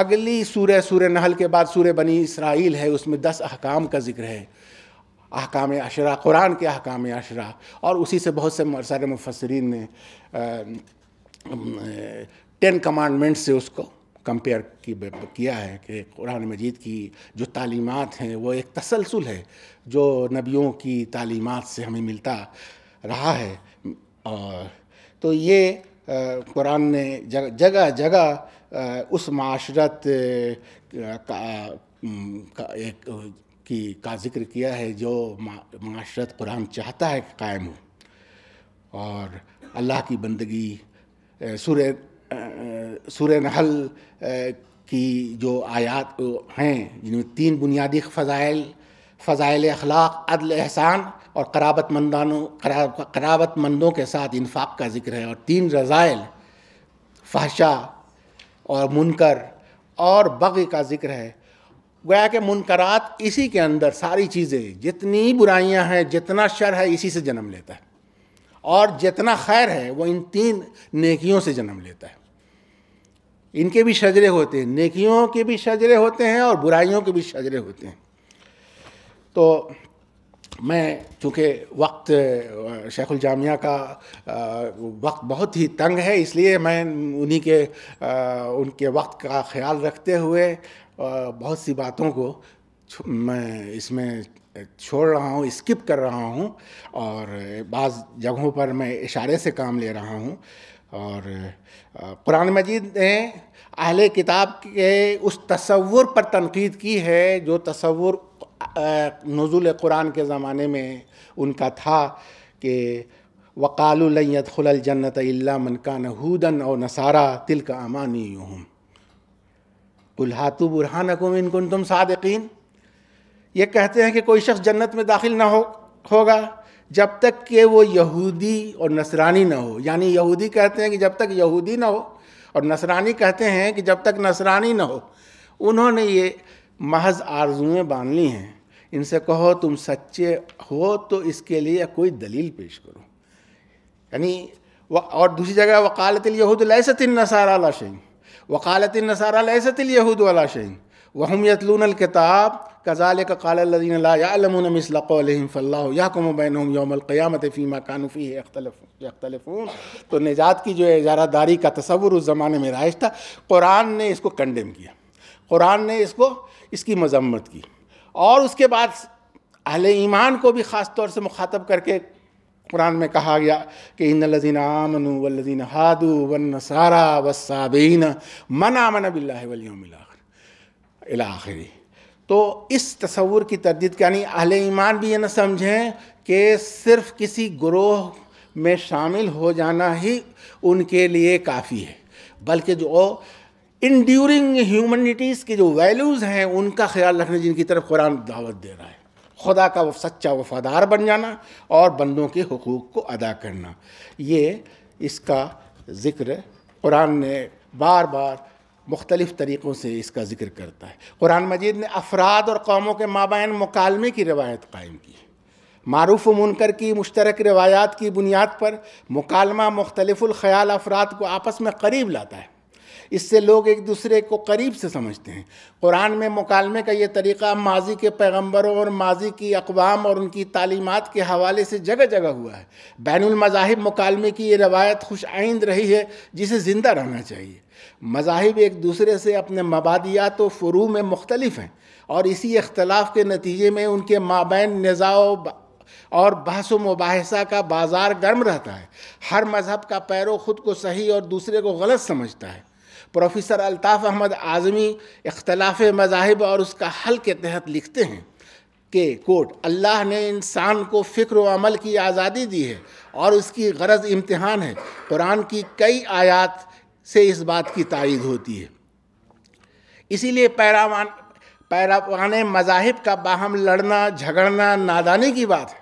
अगली सूर्य सूर्य नहल के बाद सूर्य बनी इसराइल है उसमें दस अहकाम का जिक्र है अहकाम अशरा कुरान के अहकाम अशरा और उसी से बहुत से सारे मुफसरीन ने टेन कमांडमेंट से उसको कंपेयर की किया है कि कुरान मजीद की जो तालीमत हैं वो एक तसलसल है जो नबियों की तालीमत से हमें मिलता रहा है और तो ये कुरान ने जगह जगह उस माशरत का, एक की का जिक्र किया है जो माशरत कुरान चाहता है कि कायम हो और अल्लाह की बंदगी सुर नहल की जो आयात हैं जिनमें तीन बुनियादी फ़जाइल फ़जाइल अखलाक अदल एहसान और कराबत मंदानों कराबत मंदों के साथ इन्फाक का जिक्र है और तीन रज़ाइल फाशा और मुनकर और बग का जिक्र है गया के मुनकरात इसी के अंदर सारी चीज़ें जितनी बुराइयां हैं जितना शर है इसी से जन्म लेता है और जितना खैर है वो इन तीन नेकियों से जन्म लेता है इनके भी शजरे होते हैं नेकियों के भी शजरे होते हैं और बुराइयों के भी शजरे होते हैं तो मैं चूँकि वक्त शेखुल जामिया का वक्त बहुत ही तंग है इसलिए मैं उन्हीं के उनके वक्त का ख्याल रखते हुए बहुत सी बातों को मैं इसमें छोड़ रहा हूँ स्किप कर रहा हूँ और बाज़ जगहों पर मैं इशारे से काम ले रहा हूँ और कुरान मजीद ने अहले किताब के उस तस्वुर पर तनकीद की है जो तस्वुर नज़ुल कुरान के ज़माने में उनका था कि वकालत खुलल जन्नत मनकान हूदन और नसारा तिल का अमानी हूँ कुल्हातु बुरहान कुमिन कुन तुम सादकिन ये कहते हैं कि कोई शख्स जन्नत में दाखिल ना हो होगा जब तक कि वो यहूदी और नसरानी ना हो यानी यहूदी कहते हैं कि जब तक यहूदी ना हो और नसरानी कहते हैं कि जब तक नसरानी ना हो उन्होंने ये महज आरजुएं बांधनी हैं इनसे कहो तुम सच्चे हो तो इसके लिए कोई दलील पेश करो यानी और दूसरी जगह यहूद लैसतिन नसारा लाशन वकालत नसारा लसतलूद वाला शैन वहम यतलून किताब कज़ाल ककालदीन लामन मिसलम फ़ल्लाकुम बैन यौमक़ियामत फ़ीमा कानफ़ी अख्तलफ़ून तो निजात की जो इजारादारी का तस्वुर उस ज़माने में राइज था कुरान ने इसको कंडेम किया कुरान ने इसको इसकी मजम्मत की और उसके बाद अहल ईमान को भी ख़ास तौर से मुखातब करके कुरान में कहा गया कि इन लजीन आमन वजीन हादू वन सारा वसाबीन मन आमन बिल्लाखिर आखिरी तो इस तस्वूर की तरदीद यानी अहल ईमान भी ये न समझें कि सिर्फ किसी ग्रोह में शामिल हो जाना ही उनके लिए काफ़ी है बल्कि जो इन ड्यूरिंग ह्यूमनिटीज़ के जो वैल्यूज़ हैं उनका ख्याल रखने जिनकी तरफ कुरान दावत दे रहा है खुदा का सच्चा वफादार बन जाना और बंदों के हकूक़ को अदा करना ये इसका ज़िक्र कुरान ने बार बार मुख्तलिफ़ तरीक़ों से इसका ज़िक्र करता है कुरान मजीद ने अफराद और कौमों के माबैन मुकालमे की रवायत कायम की है मरूफ मुनकर की मुश्तरक रवायात की बुनियाद पर मुकालमा मुख्तलिफ़ुल ख़याल अफराद को आपस में करीब लाता है इससे लोग एक दूसरे को करीब से समझते हैं कुरान में मकालमे का ये तरीक़ा माजी के पैगम्बरों और माजी की अकवाम और उनकी तालीमत के हवाले से जगह जगह हुआ है अमजाहब मकालमे की ये रवायत खुश आइंद रही है जिसे ज़िंदा रहना चाहिए मजाहब एक दूसरे से अपने मबादियात व फ़रू में मुख्तलफ़ हैं और इसी अख्तलाफ के नतीजे में उनके माबे नज़ाओ और बहस मुबासा का बाज़ार गर्म रहता है हर मज़हब का पैरों ख़ुद को सही और दूसरे को गलत समझता है प्रोफेसर अल्ताफ़ अहमद आज़मी इख्तलाफ मजाहब और उसका हल के तहत लिखते हैं कि कोट अल्लाह ने इंसान को फ़िक्र अमल की आज़ादी दी है और उसकी गरज इम्तहान है कुरान की कई आयात से इस बात की तारीद होती है इसीलिए पैरावान पैरावान मजाहब का बाहम लड़ना झगड़ना नादानी की बात है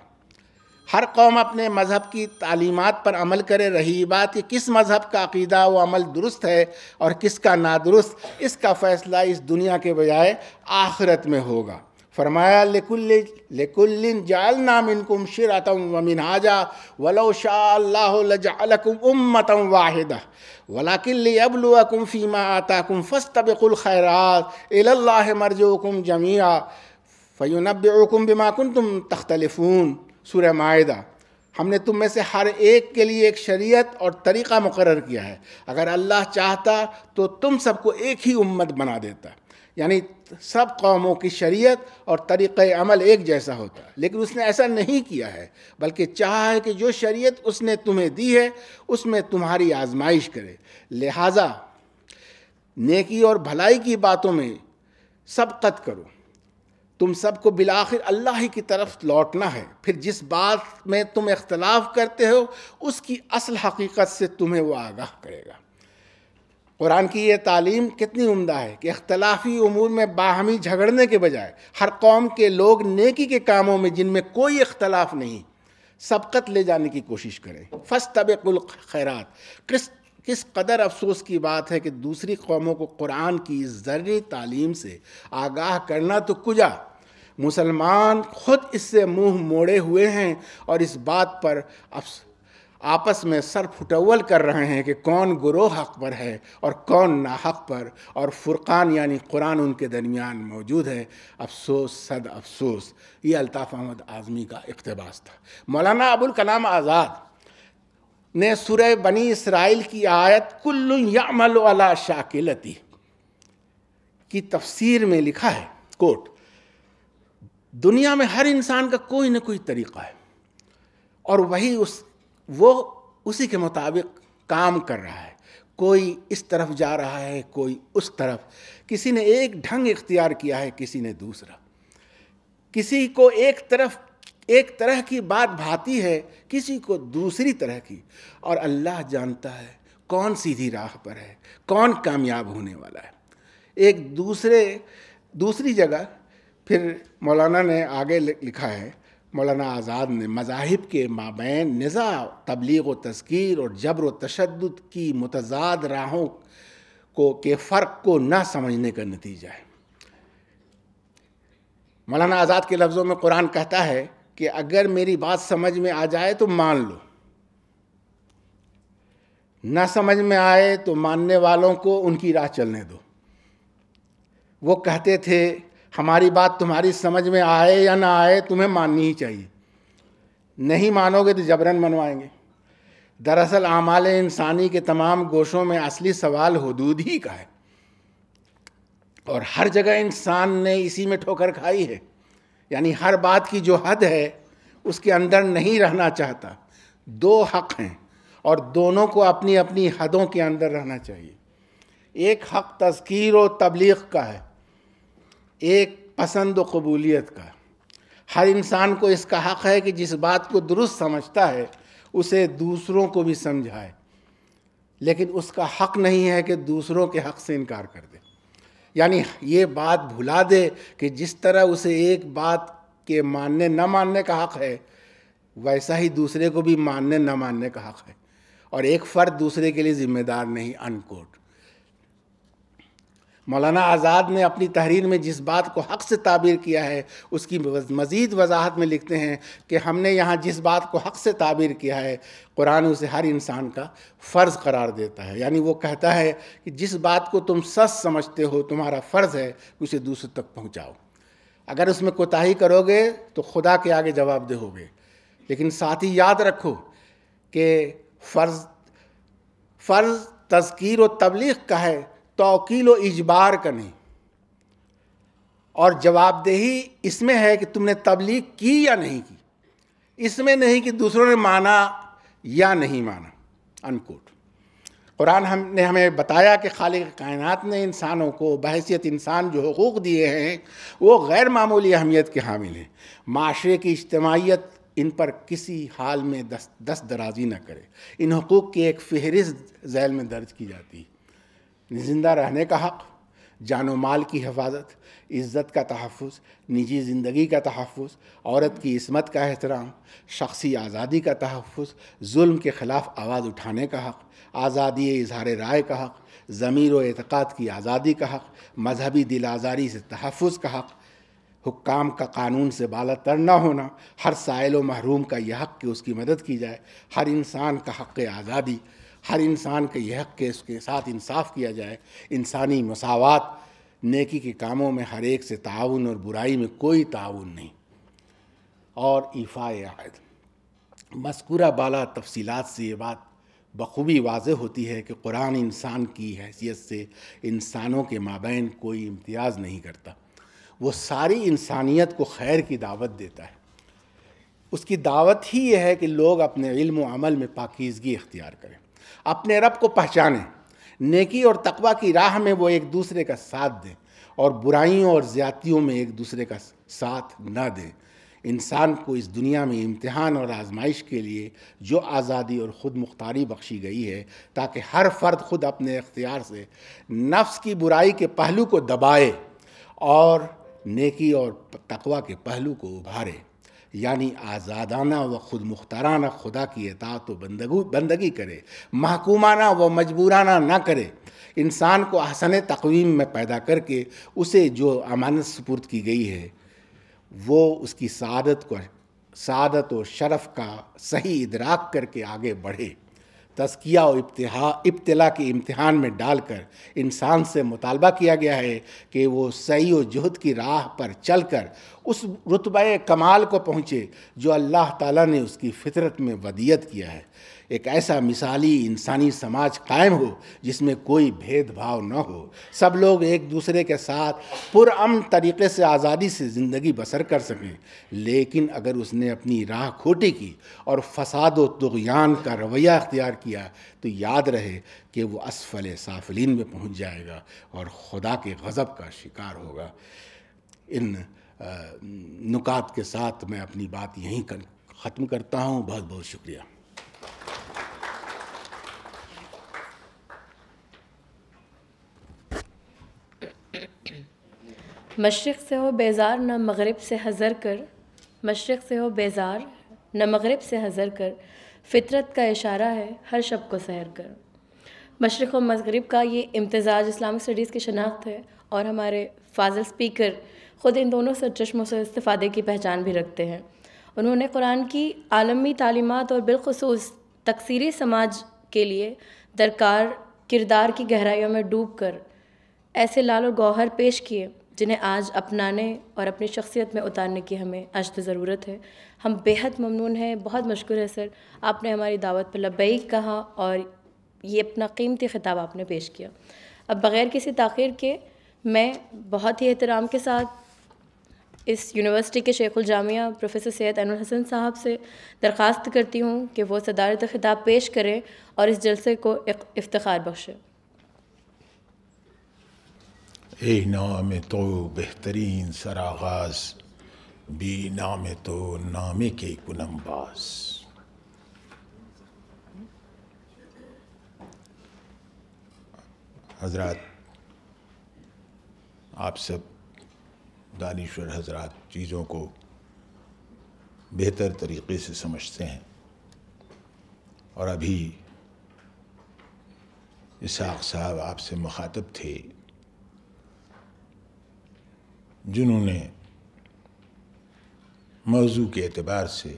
हर कौम अपने मज़हब की तालीमत पर अमल करे रही बात कि किस मज़हब का अकीदा व अमल दुरुस्त है और किसका नादुरुस्त इसका फ़ैसला इस दुनिया के बजाय आखिरत में होगा फरमाया लेकुल जाल नाम इनकुम शिरतम वमिन हाजा वलो शाहम उम्मत वाहिद वलाकिल्ली अबलुआकुम फ़ीमा आताकुम फ़स्तबिकुल खैरात इल्लाह मरजुकुम जमिया फ़युनबकुम बिमा तुम तख्तलफून सूर्य माहिदा हमने तुम में से हर एक के लिए एक शरीयत और तरीक़ा मुकर किया है अगर अल्लाह चाहता तो तुम सबको एक ही उम्मत बना देता यानी सब कौमों की शरीयत और तरीक़ अमल एक जैसा होता लेकिन उसने ऐसा नहीं किया है बल्कि चाहा है कि जो शरीयत उसने तुम्हें दी है उसमें तुम्हारी आजमाइश करे लिहाजा नेकी और भलाई की बातों में सबकत करो तुम सबको बिलाखिर अल्लाह ही की तरफ लौटना है फिर जिस बात में तुम इख्तलाफ करते हो उसकी असल हकीकत से तुम्हें वो आगाह करेगा कुरान की ये तालीम कितनी उम्दा है कि अख्तलाफी अमूर में बाहमी झगड़ने के बजाय हर कौम के लोग नेकी के कामों में जिनमें कोई इख्तलाफ नहीं सबकत ले जाने की कोशिश करें फस तबकुल खैरात किस किस कदर अफसोस की बात है कि दूसरी कौमों को कुरान की ज़रूरी तालीम से आगाह करना तो कुजा मुसलमान खुद इससे मुंह मोड़े हुए हैं और इस बात पर आपस में सर फुटवल कर रहे हैं कि कौन गुरो हक पर है और कौन ना हक पर और फुरकान यानी कुरान उनके दरमियान मौजूद है अफसोस सद अफसोस ये अल्ताफ़ अहमद आज़मी का इकतबास था मौलाना अबुल कलाम आज़ाद ने सुर बनी इसराइल की आयत कुल्लमल शाकिलती की तफसीर में लिखा है कोट दुनिया में हर इंसान का कोई ना कोई तरीका है और वही उस वो उसी के मुताबिक काम कर रहा है कोई इस तरफ जा रहा है कोई उस तरफ किसी ने एक ढंग इख्तियार किया है किसी ने दूसरा किसी को एक तरफ एक तरह की बात भाती है किसी को दूसरी तरह की और अल्लाह जानता है कौन सीधी राह पर है कौन कामयाब होने वाला है एक दूसरे दूसरी जगह फिर मौलाना ने आगे लिखा है मौलाना आज़ाद ने मजाहब के माबैन नज़ा तबलीग व तस्कीर और जबर व तशद की मतजाद राहों को के फ़र्क को ना समझने का नतीजा है मौलाना आज़ाद के लफ्ज़ों में कुरान कहता है कि अगर मेरी बात समझ में आ जाए तो मान लो ना समझ में आए तो मानने वालों को उनकी राह चलने दो वो कहते थे हमारी बात तुम्हारी समझ में आए या ना आए तुम्हें माननी ही चाहिए नहीं मानोगे तो जबरन मनवाएंगे दरअसल आमाल इंसानी के तमाम गोशों में असली सवाल हदूद ही का है और हर जगह इंसान ने इसी में ठोकर खाई है यानी हर बात की जो हद है उसके अंदर नहीं रहना चाहता दो हक हैं और दोनों को अपनी अपनी हदों के अंदर रहना चाहिए एक हक तस्कीर और तबलीग का है एक पसंद व कबूलियत का हर इंसान को इसका हक़ है कि जिस बात को दुरुस्त समझता है उसे दूसरों को भी समझाए लेकिन उसका हक़ नहीं है कि दूसरों के हक़ से इनकार कर दे यानी ये बात भुला दे कि जिस तरह उसे एक बात के मानने न मानने का हक़ है वैसा ही दूसरे को भी मानने न मानने का हक़ है और एक फ़र्द दूसरे के लिए ज़िम्मेदार नहीं अनकोट मौलाना आज़ाद ने अपनी तहरीर में जिस बात को हक से ताबीर किया है उसकी मज़ीद वजाहत में लिखते हैं कि हमने यहाँ जिस बात को हक से ताबीर किया है कुरान उसे हर इंसान का फ़र्ज़ करार देता है यानी वो कहता है कि जिस बात को तुम सच समझते हो तुम्हारा फ़र्ज़ है उसे दूसरे तक पहुँचाओ अगर उसमें कोताही करोगे तो खुदा के आगे जवाब दे लेकिन साथ ही याद रखो कि फ़र्ज़ फ़र्ज़ तस्कीर व तबलीग का है तोकील व इजबार का नहीं और जवाबदेही इसमें है कि तुमने तबलीग की या नहीं की इसमें नहीं कि दूसरों ने माना या नहीं माना अनकोट कुरान हम ने हमें बताया कि खाल कायनात ने इंसानों को बहसीत इंसान जो हकूक़ दिए हैं वो गैर मामूली अहमियत के हामिल हैं माशरे की इज्तमाहीत इन पर किसी हाल में दस दस दराजी न करे इन हकूक़ की एक फहरिस्त जैल में दर्ज की जाती है जिंदा रहने का हक़ जानो माल की हिफाजत इज़्ज़त का तहफ़ निजी ज़िंदगी का तहफ़ औरत की इसमत का एहतराम शख्सी आज़ादी का तहफ़ जुल्म के ख़िलाफ़ आवाज़ उठाने का हक़ आज़ादी इजहार राय का हक़ ज़मीर व की आज़ादी का हक़ मजहबी दिल आज़ारी से तहफ़ का हक़ हुक्काम का कानून से तर न होना हर साइल व महरूम का यह हक़ कि उसकी मदद की जाए हर इंसान का हक़ आज़ादी हर इंसान के यह हक के उसके साथ इंसाफ किया जाए इंसानी मसावत नेकी के कामों में हर एक से ताउन और बुराई में कोई ताउन नहीं और ईफ़ा आयद बाला तफसीलात से ये बात बखूबी वाज होती है कि कुरान इंसान की हैसियत से इंसानों के माबेन कोई इम्तियाज़ नहीं करता वो सारी इंसानियत को खैर की दावत देता है उसकी दावत ही यह है कि लोग अपने इल्म अमल में पाकिजगी इख्तियार करें अपने रब को पहचानें नेकी और तकवा की राह में वो एक दूसरे का साथ दें और बुराइयों और ज़्यादतियों में एक दूसरे का साथ ना दें इंसान को इस दुनिया में इम्तहान और आजमाइश के लिए जो आज़ादी और ख़ुद मुख्तारी बख्शी गई है ताकि हर फर्द खुद अपने अख्तियार से नफ्स की बुराई के पहलू को दबाए और नेकी और तकवा के पहलू को उभारे यानी आज़ादाना व खुद मुख्ताराना खुदा की अतात व बंदगी करे महकूमाना व मजबूराना ना करे इंसान को आसन तकवीम में पैदा करके उसे जो अमानत सपूर्द की गई है वो उसकी सादत को सदत व शरफ़ का सही इदराक करके आगे बढ़े तस्किया और इब्तला के इम्तहान में डालकर इंसान से मुतालबा किया गया है कि वो सही व जहद की राह पर चल कर उस रुतब कमाल को पहुँचे जो अल्लाह ताला ने उसकी फितरत में वदियत किया है एक ऐसा मिसाली इंसानी समाज कायम हो जिसमें कोई भेदभाव न हो सब लोग एक दूसरे के साथ पुरम तरीके से आज़ादी से ज़िंदगी बसर कर सकें लेकिन अगर उसने अपनी राह खोटी की और फसाद व तुगयान का रवैया अख्तियार किया तो याद रहे कि वो असफल साफलिन में पहुंच जाएगा और खुदा के गज़ब का शिकार होगा इन नुकात के साथ मैं अपनी बात यहीं ख़त्म करता हूँ बहुत बहुत शुक्रिया मशरक़ से हो बेज़ार न मगरब से हज़र कर मशरक़ से हो बेज़ार न मगरब से हज़र कर फितरत का इशारा है हर शब को सहर कर मशरक़ और मगरब का ये इम्तजाज इस्लामिक स्टडीज़ की शनाख्त है और हमारे फाजिल स्पीकर ख़ुद इन दोनों से चश्मों से इस्तादे की पहचान भी रखते हैं उन्होंने कुरान की आलमी तालीमत और बिलखसूस तकसीरी समाज के लिए दरकार किरदार की गहराइयों में डूब कर ऐसे लाल और गौहर पेश किए जिन्हें आज अपनाने और अपनी शख्सियत में उतारने की हमें आज तो ज़रूरत है हम बेहद ममनून हैं बहुत मशहूर है सर आपने हमारी दावत पर लबैक कहा और ये अपना कीमती ख़िताब आपने पेश किया अब बग़ैर किसी तखिर के मैं बहुत ही एहतराम के साथ इस यूनिवर्सिटी के शेख उजामिया प्रोफेसर सैद अनुल हसन साहब से दरख्वास्त करती हूँ कि वो सदारत खिताब पेश करें और इस जलसे को इफ्तार बख्शें ای نام تو بهترین سرآغاز بی नाम तो نامه के کنم باز हजरत आप सब दानीश्वर हजरत चीज़ों को बेहतर तरीके से समझते हैं और अभी इसाक साहब आपसे मुखातब थे जिन्होंने मौजू के एतबार से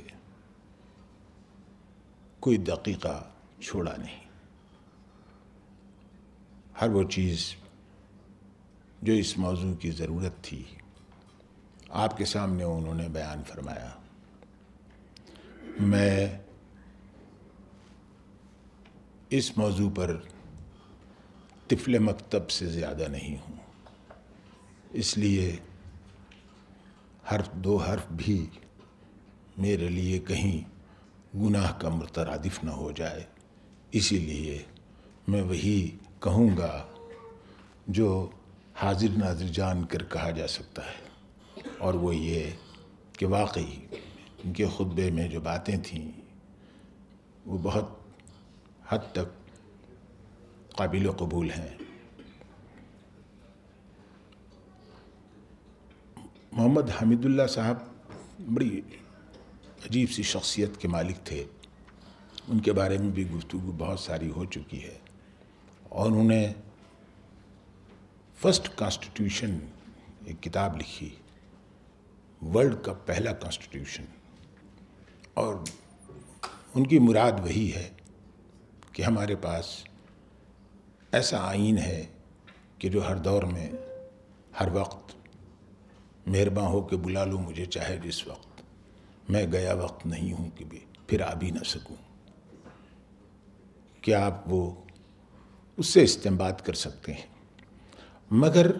कोई दकीका छोड़ा नहीं हर वो चीज़ जो इस मौजू की ज़रूरत थी आपके सामने उन्होंने बयान फरमाया मैं इस मौजू पर तिफल मकतब से ज़्यादा नहीं हूँ इसलिए हर्फ दो हर्फ भी मेरे लिए कहीं गुनाह का मुतरदफ न हो जाए इसीलिए मैं वही कहूँगा जो हाजिर नाजिर जान कर कहा जा सकता है और वो ये कि वाकई इनके खुतबे में जो बातें थीं वो बहुत हद तक काबिल कबूल हैं मोहम्मद हमीदुल्ला साहब बड़ी अजीब सी शख्सियत के मालिक थे उनके बारे में भी गुफ्तु बहुत सारी हो चुकी है और उन्होंने फर्स्ट कॉन्स्टिट्यूशन एक किताब लिखी वर्ल्ड का पहला कॉन्स्टिट्यूशन और उनकी मुराद वही है कि हमारे पास ऐसा आइन है कि जो हर दौर में हर वक्त मेहरबान हो के बुला लो मुझे चाहे जिस वक्त मैं गया वक्त नहीं हूँ कि भी फिर आ भी ना सकूँ क्या आप वो उससे इस्तेमाल कर सकते हैं मगर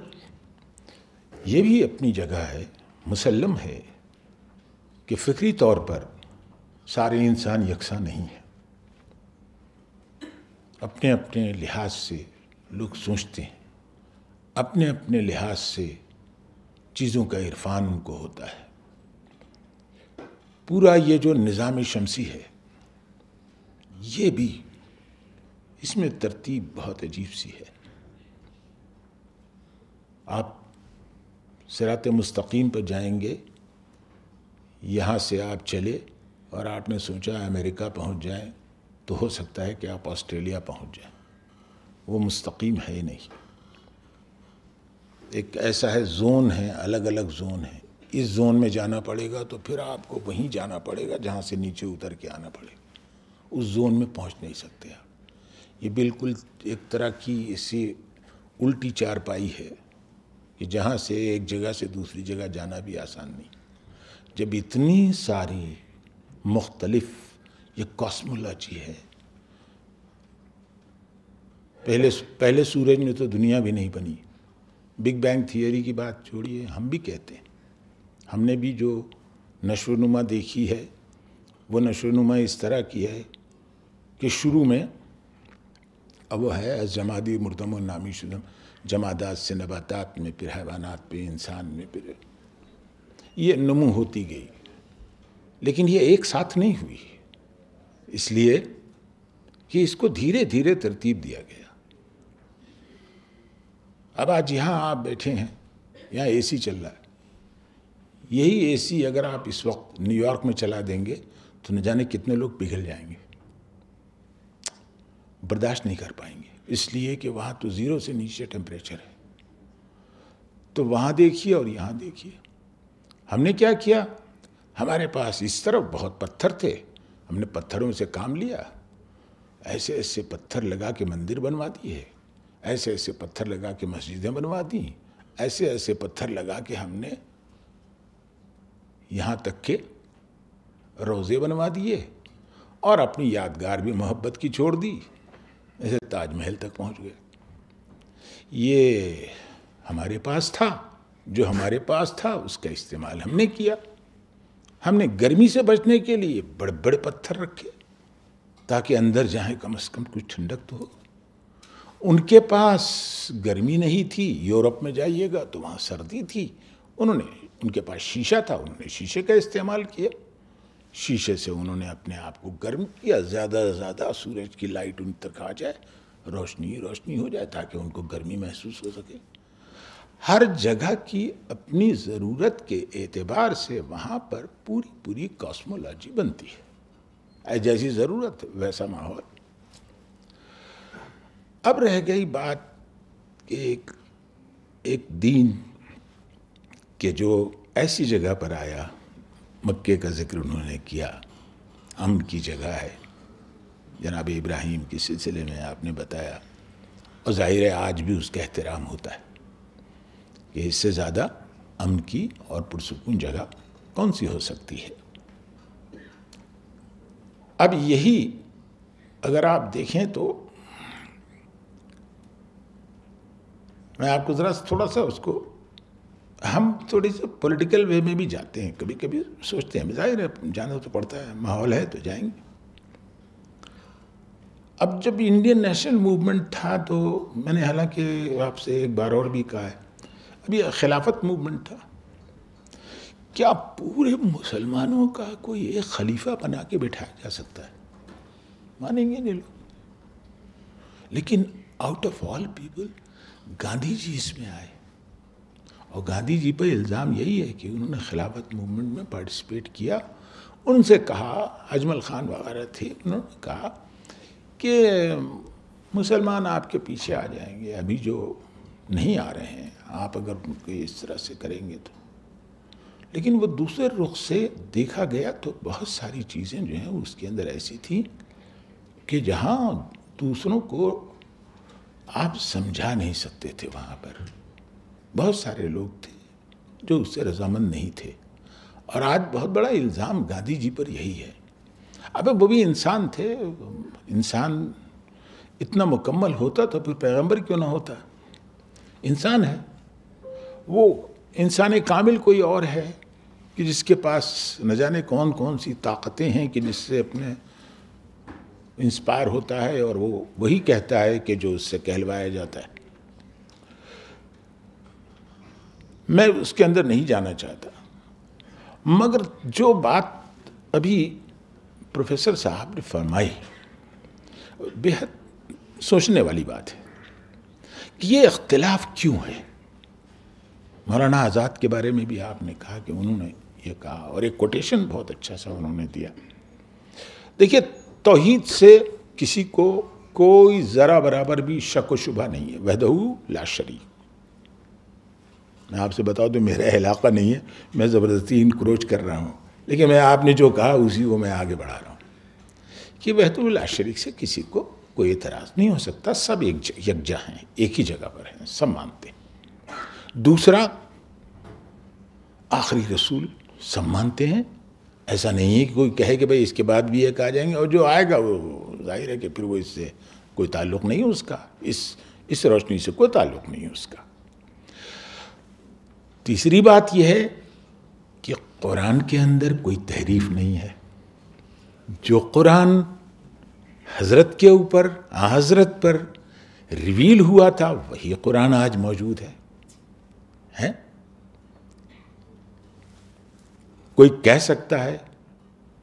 ये भी अपनी जगह है मुसलम है कि फ़िक्री तौर पर सारे इंसान यकसा नहीं है अपने अपने लिहाज से लोग सोचते हैं अपने अपने लिहाज से चीज़ों का इरफान उनको होता है पूरा ये जो निज़ाम शमसी है ये भी इसमें तरतीब बहुत अजीब सी है आप सरात मुस्तकीम पर जाएंगे यहाँ से आप चले और आपने सोचा अमेरिका पहुँच जाए तो हो सकता है कि आप ऑस्ट्रेलिया पहुँच जाए वो मुस्तकीम है ही नहीं एक ऐसा है जोन है अलग अलग जोन है इस जोन में जाना पड़ेगा तो फिर आपको वहीं जाना पड़ेगा जहाँ से नीचे उतर के आना पड़ेगा उस जोन में पहुँच नहीं सकते आप ये बिल्कुल एक तरह की इसी उल्टी चारपाई है कि जहाँ से एक जगह से दूसरी जगह जाना भी आसान नहीं जब इतनी सारी मुख्तलफ ये कॉस्मोलॉजी है पहले पहले सूरज में तो दुनिया भी नहीं बनी बिग बैंग थियरी की बात छोड़िए हम भी कहते हैं हमने भी जो नशोनुमा देखी है वो नशोनुमा इस तरह की है कि शुरू में अब वो है जमादी मुर्दम और नामी शुदम जमादात से नबातात में फिर हैवानात पे इंसान में फिर ये नमू होती गई लेकिन ये एक साथ नहीं हुई इसलिए कि इसको धीरे धीरे तरतीब दिया गया अब आज यहाँ आप बैठे हैं यहाँ एसी चल रहा है यही एसी अगर आप इस वक्त न्यूयॉर्क में चला देंगे तो न जाने कितने लोग पिघल जाएंगे बर्दाश्त नहीं कर पाएंगे इसलिए कि वहाँ तो ज़ीरो से नीचे टेम्परेचर है तो वहाँ देखिए और यहाँ देखिए हमने क्या किया हमारे पास इस तरफ बहुत पत्थर थे हमने पत्थरों से काम लिया ऐसे ऐसे पत्थर लगा के मंदिर बनवा दिए ऐसे ऐसे पत्थर लगा के मस्जिदें बनवा दी ऐसे ऐसे पत्थर लगा के हमने यहाँ तक के रोज़े बनवा दिए और अपनी यादगार भी मोहब्बत की छोड़ दी ऐसे ताजमहल तक पहुँच गए ये हमारे पास था जो हमारे पास था उसका इस्तेमाल हमने किया हमने गर्मी से बचने के लिए बड़े बड़े पत्थर रखे ताकि अंदर जाएं कम से कम कुछ ठंडक तो हो उनके पास गर्मी नहीं थी यूरोप में जाइएगा तो वहाँ सर्दी थी उन्होंने उनके पास शीशा था उन्होंने शीशे का इस्तेमाल किया शीशे से उन्होंने अपने आप को गर्म किया ज़्यादा से ज़्यादा सूरज की लाइट उन तक आ जाए रोशनी रोशनी हो जाए ताकि उनको गर्मी महसूस हो सके हर जगह की अपनी ज़रूरत के एतबार से वहाँ पर पूरी पूरी कॉस्मोलॉजी बनती है जैसी ज़रूरत वैसा माहौल अब रह गई बात कि एक एक दीन के जो ऐसी जगह पर आया मक्के का जिक्र उन्होंने किया अम की जगह है जनाब इब्राहिम के सिलसिले में आपने बताया और ज़ाहिर है आज भी उसका एहतराम होता है कि इससे ज़्यादा अम की और पुरसकून जगह कौन सी हो सकती है अब यही अगर आप देखें तो मैं आपको ज़रा थोड़ा सा उसको हम थोड़ी सी पॉलिटिकल वे में भी जाते हैं कभी कभी सोचते हैं जाहिर है जाना तो पड़ता है माहौल है तो जाएंगे अब जब इंडियन नेशनल मूवमेंट था तो मैंने हालांकि आपसे एक बार और भी कहा है अभी खिलाफत मूवमेंट था क्या पूरे मुसलमानों का कोई एक खलीफा बना के बैठाया जा सकता है मानेंगे नहीं लोग लेकिन out of all people Gandhi ji इसमें आए और गांधी जी पर इल्ज़ाम यही है कि उन्होंने खिलाफत मूवमेंट में पार्टिसिपेट किया उनसे कहा अजमल खान वगैरह थे उन्होंने कहा कि मुसलमान आपके पीछे आ जाएंगे अभी जो नहीं आ रहे हैं आप अगर उनको इस तरह से करेंगे तो लेकिन वो दूसरे रुख से देखा गया तो बहुत सारी चीज़ें जो हैं उसके अंदर ऐसी थी कि जहाँ दूसरों को आप समझा नहीं सकते थे वहाँ पर बहुत सारे लोग थे जो उससे रजामंद नहीं थे और आज बहुत बड़ा इल्ज़ाम गांधी जी पर यही है अब वो भी इंसान थे इंसान इतना मुकम्मल होता तो फिर पैगंबर क्यों ना होता इंसान है वो इंसान कामिल कोई और है कि जिसके पास न जाने कौन कौन सी ताकतें हैं कि जिससे अपने इंस्पायर होता है और वो वही कहता है कि जो उससे कहलवाया जाता है मैं उसके अंदर नहीं जाना चाहता मगर जो बात अभी प्रोफेसर साहब ने फरमाई बेहद सोचने वाली बात है कि ये इख्तलाफ क्यों है मौलाना आज़ाद के बारे में भी आपने कहा कि उन्होंने ये कहा और एक कोटेशन बहुत अच्छा सा उन्होंने दिया देखिए तोहिद से किसी को कोई ज़रा बराबर भी शक व शुभा नहीं है वहदहू ला शरीक मैं आपसे बताऊँ तो मेरा इलाका नहीं है मैं ज़बरदस्ती इनक्रोच कर रहा हूँ लेकिन मैं आपने जो कहा उसी को मैं आगे बढ़ा रहा हूँ कि ला शरीक से किसी को कोई एतराज़ नहीं हो सकता सब एक यकजा हैं एक ही जगह पर हैं सब मानते हैं दूसरा आखिरी रसूल सब मानते हैं ऐसा नहीं है कि कोई कहे कि भाई इसके बाद भी एक आ जाएंगे और जो आएगा वो जाहिर है कि फिर वो इससे कोई ताल्लुक नहीं है उसका इस इस रोशनी से कोई ताल्लुक नहीं है उसका तीसरी बात यह है कि कुरान के अंदर कोई तहरीफ नहीं है जो कुरान हज़रत के ऊपर हज़रत पर रिवील हुआ था वही कुरान आज मौजूद है हैं कोई कह सकता है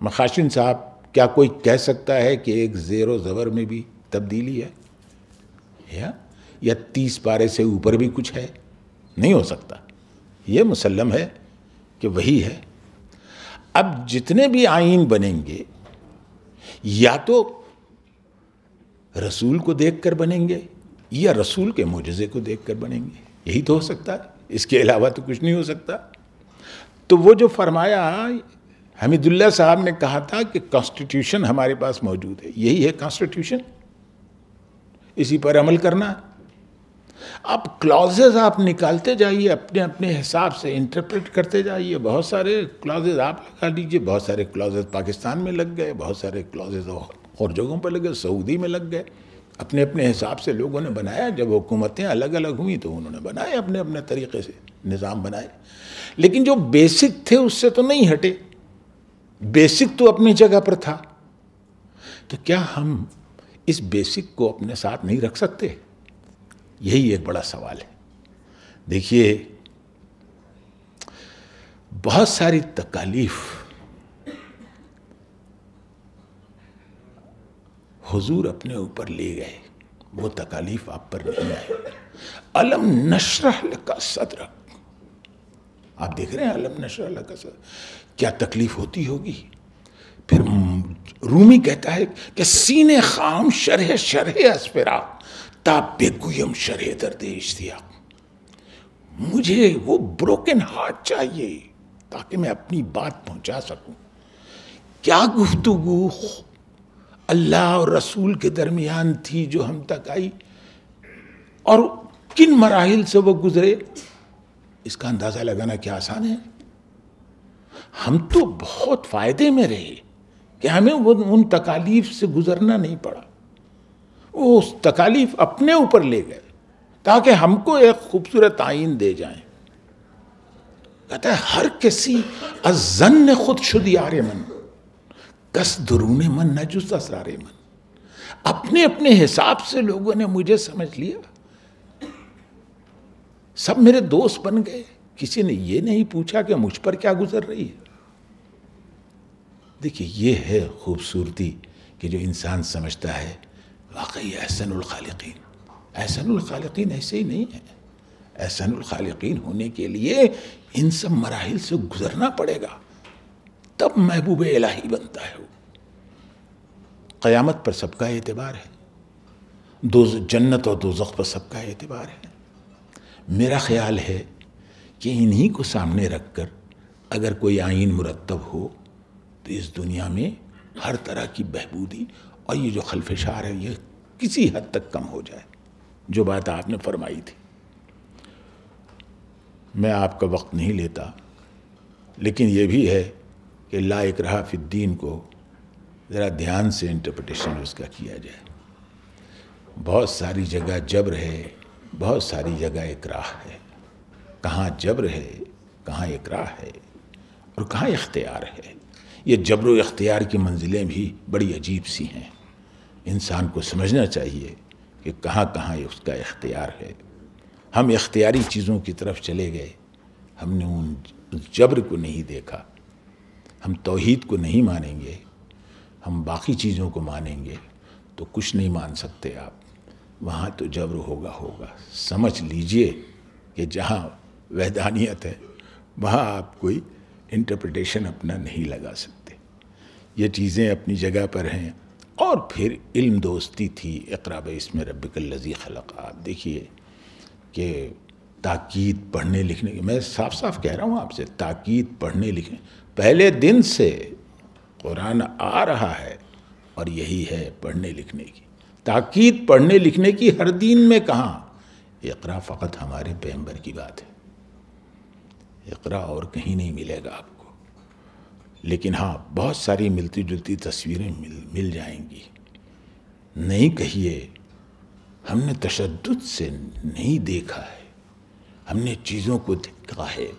मखाशिन साहब क्या कोई कह सकता है कि एक ज़ेर ज़बर में भी तब्दीली है या या तीस पारे से ऊपर भी कुछ है नहीं हो सकता ये मुसलम है कि वही है अब जितने भी आइन बनेंगे या तो रसूल को देखकर बनेंगे या रसूल के मुजज़े को देखकर बनेंगे यही तो हो सकता है इसके अलावा तो कुछ नहीं हो सकता तो वो जो फरमाया हमीदुल्ला साहब ने कहा था कि कॉन्स्टिट्यूशन हमारे पास मौजूद है यही है कॉन्स्टिट्यूशन इसी पर अमल करना आप क्लॉजेज आप निकालते जाइए अपने अपने हिसाब से इंटरप्रेट करते जाइए बहुत सारे क्लॉजेज आप लगा लीजिए बहुत सारे क्लॉजेज पाकिस्तान में लग गए बहुत सारे क्लॉजेज और जगहों पर लग गए सऊदी में लग गए अपने अपने हिसाब से लोगों ने बनाया जब हुकूमतें अलग अलग हुई तो उन्होंने बनाए अपने अपने तरीके से निज़ाम बनाए लेकिन जो बेसिक थे उससे तो नहीं हटे बेसिक तो अपनी जगह पर था तो क्या हम इस बेसिक को अपने साथ नहीं रख सकते यही एक बड़ा सवाल है देखिए बहुत सारी तकालीफ हुजूर अपने ऊपर ले गए वो तकालीफ आप पर नहीं आए अलम नशरह का सदरक आप देख रहे हैं अलम नशर का सर क्या तकलीफ होती होगी फिर रूमी कहता है कि सीने खाम शरह शरह असफरा बेगुयम शरह दर्देश दिया मुझे वो ब्रोकन हार्ट चाहिए ताकि मैं अपनी बात पहुंचा सकूं क्या गुफ्तगु अल्लाह और रसूल के दरमियान थी जो हम तक आई और किन मराहल से वो गुजरे इसका अंदाज़ा लगाना क्या आसान है हम तो बहुत फ़ायदे में रहे कि हमें वो उन तकालीफ से गुजरना नहीं पड़ा वो उस तकालीफ अपने ऊपर ले गए ताकि हमको एक खूबसूरत आइन दे जाए कहता है हर किसी अजन ने खुद शुद यार मन कस दुरूने मन न जुस्त असरारे मन अपने अपने हिसाब से लोगों ने मुझे समझ लिया सब मेरे दोस्त बन गए किसी ने ये नहीं पूछा कि मुझ पर क्या गुजर रही है देखिए ये है खूबसूरती कि जो इंसान समझता है वाकई एहसन अहसनखालकिन ऐसे ही नहीं है अहसनखालकिन होने के लिए इन सब मराहल से गुजरना पड़ेगा तब महबूब इलाही बनता है वो क़यामत पर सबका एतबार है दो जन्नत और दोजख पर सबका एतबार है मेरा ख्याल है कि इन्हीं को सामने रखकर अगर कोई आइन मुरतब हो तो इस दुनिया में हर तरह की बहबूदी और ये जो खलफशार है ये किसी हद तक कम हो जाए जो बात आपने फरमाई थी मैं आपका वक्त नहीं लेता लेकिन ये भी है कि लाइक रहा फिद्दीन को ज़रा ध्यान से इंटरप्रटेशन उसका किया जाए बहुत सारी जगह जबर है बहुत सारी जगह एक राह है कहाँ जबर है कहाँ एक राह है और कहाँ इख्तियार है ये जबर इख्तियार की मंजिलें भी बड़ी अजीब सी हैं इंसान को समझना चाहिए कि कहाँ कहाँ उसका इख्तियार है हम इख्तियारी चीज़ों की तरफ चले गए हमने उन जबर को नहीं देखा हम तोहहीद को नहीं मानेंगे हम बाकी चीज़ों को मानेंगे तो कुछ नहीं मान सकते आप वहाँ तो जबर होगा होगा समझ लीजिए कि जहाँ वैधानियत है वहाँ आप कोई इंटरप्रटेशन अपना नहीं लगा सकते ये चीज़ें अपनी जगह पर हैं और फिर इल्म दोस्ती थी इकराब इसमें लजी खलक आप देखिए कि ताकीद पढ़ने लिखने की मैं साफ साफ कह रहा हूँ आपसे ताकीद पढ़ने लिखने पहले दिन से कुरान आ रहा है और यही है पढ़ने लिखने की ताकीद पढ़ने लिखने की हर दिन में कहाँ इकरा फ़कत हमारे पैम्बर की बात है इकरा और कहीं नहीं मिलेगा आपको लेकिन हाँ बहुत सारी मिलती जुलती तस्वीरें मिल मिल जाएंगी नहीं कहिए हमने तशद से नहीं देखा है हमने चीज़ों को देखा है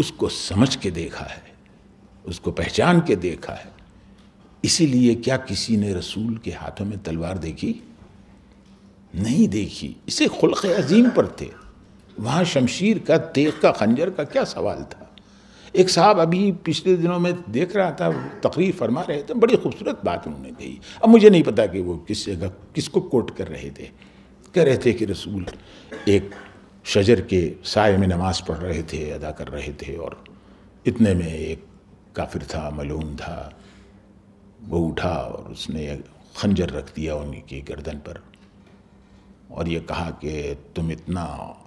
उसको समझ के देखा है उसको पहचान के देखा है इसीलिए क्या किसी ने रसूल के हाथों में तलवार देखी नहीं देखी इसे खुल्क अजीम पर थे वहाँ शमशीर का तेग का खंजर का क्या सवाल था एक साहब अभी पिछले दिनों में देख रहा था तकरीर फरमा रहे थे बड़ी खूबसूरत बात उन्होंने कही अब मुझे नहीं पता कि वो किस जगह किसको कोट कर रहे थे कह रहे थे कि रसूल एक शजर के साय में नमाज़ पढ़ रहे थे अदा कर रहे थे और इतने में एक काफिर था मलून था वो उठा और उसने खंजर रख दिया उन्हीं की गर्दन पर और ये कहा कि तुम इतना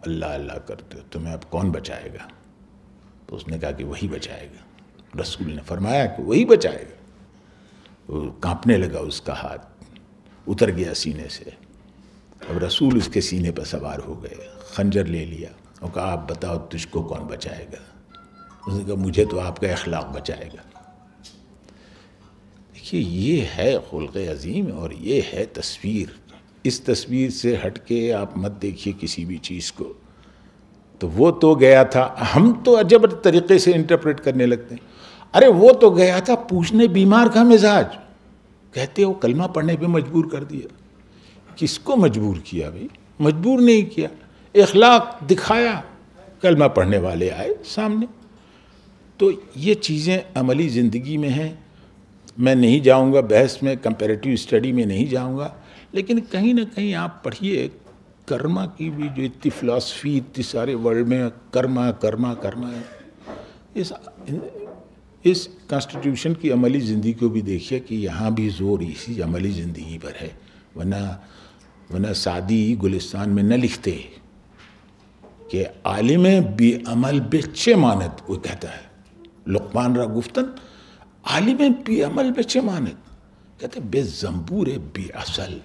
अल्लाह अल्लाह करते हो तुम्हें अब कौन बचाएगा तो उसने कहा कि वही बचाएगा रसूल ने फरमाया कि वही बचाएगा वो कांपने लगा उसका हाथ उतर गया सीने से अब रसूल उसके सीने पर सवार हो गए खंजर ले लिया और कहा आप बताओ तुझको कौन बचाएगा उसने कहा मुझे तो आपका अखलाक बचाएगा देखिए ये है खुल्क अजीम और ये है तस्वीर इस तस्वीर से हट के आप मत देखिए किसी भी चीज़ को तो वो तो गया था हम तो अजब तरीके से इंटरप्रेट करने लगते हैं अरे वो तो गया था पूछने बीमार का मिजाज कहते हो कलमा पढ़ने पे मजबूर कर दिया किसको मजबूर किया भाई मजबूर नहीं किया इखलाक दिखाया कलमा पढ़ने वाले आए सामने तो ये चीज़ें अमली ज़िंदगी में हैं मैं नहीं जाऊंगा बहस में कंपेरेटिव स्टडी में नहीं जाऊंगा लेकिन कहीं ना कहीं आप पढ़िए कर्मा की भी जो इतनी फिलासफी इतनी सारे वर्ल्ड में कर्मा कर्मा कर्मा है इस इस कॉन्स्टिट्यूशन की अमली ज़िंदगी को भी देखिए कि यहाँ भी जोर इसी अमली ज़िंदगी पर है वरना वरना शादी गुलिस्तान में न लिखते कि आलिम बे अमल बेचे मानत वो कहता है लुकमान रा गुफ्तन आलिम पी अमल पे कहते बेजम्बूर बे असल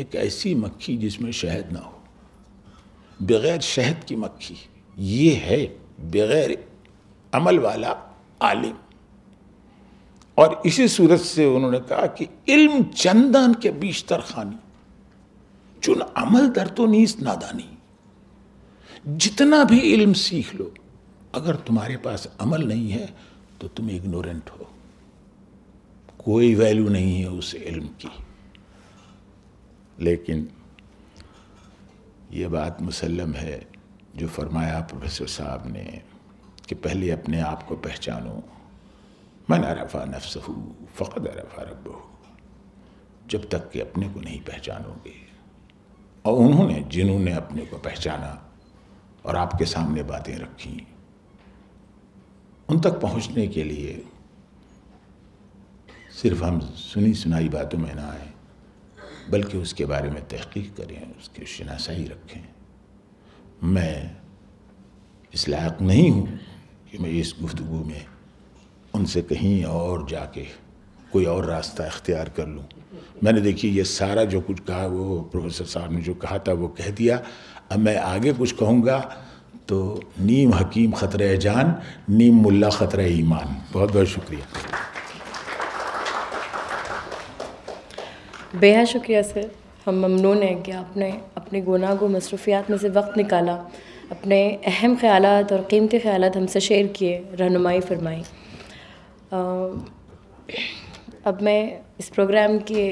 एक ऐसी मक्खी जिसमें शहद ना हो बग़ैर शहद की मक्खी ये है बग़ैर अमल वाला आलिम और इसी सूरत से उन्होंने कहा कि इल्म चंदन के तर खानी चुन अमल दर तो नीस नादानी जितना भी इल्म सीख लो अगर तुम्हारे पास अमल नहीं है तो तुम इग्नोरेंट हो कोई वैल्यू नहीं है उस इल्म की लेकिन ये बात मुसलम है जो फरमाया प्रोफेसर साहब ने कि पहले अपने आप को पहचानो मैं अरफा हूँ फ़कत अरफा रब जब तक कि अपने को नहीं पहचानोगे और उन्होंने जिन्होंने अपने को पहचाना और आपके सामने बातें रखी उन तक पहुंचने के लिए सिर्फ हम सुनी सुनाई बातों में ना आए बल्कि उसके बारे में तहकीक करें उसकी शनासाई रखें मैं इस लायक नहीं हूँ कि मैं इस गुफ्तु में उनसे कहीं और जाके कोई और रास्ता इख्तियार कर लूँ मैंने देखिए ये सारा जो कुछ कहा वो प्रोफेसर साहब ने जो कहा था वो कह दिया अब मैं आगे कुछ कहूँगा तो नीम हकीम ख़तर जान नीम मुल्ला ख़तर ईमान बहुत बहुत शुक्रिया बेहद शुक्रिया सर हम ममनून हैं कि आपने अपने गुनाह को मसरूफियात में से वक्त निकाला अपने अहम ख्याल और कीमती ख्याल हमसे शेयर किए रहनुमाई फरमाई अब मैं इस प्रोग्राम के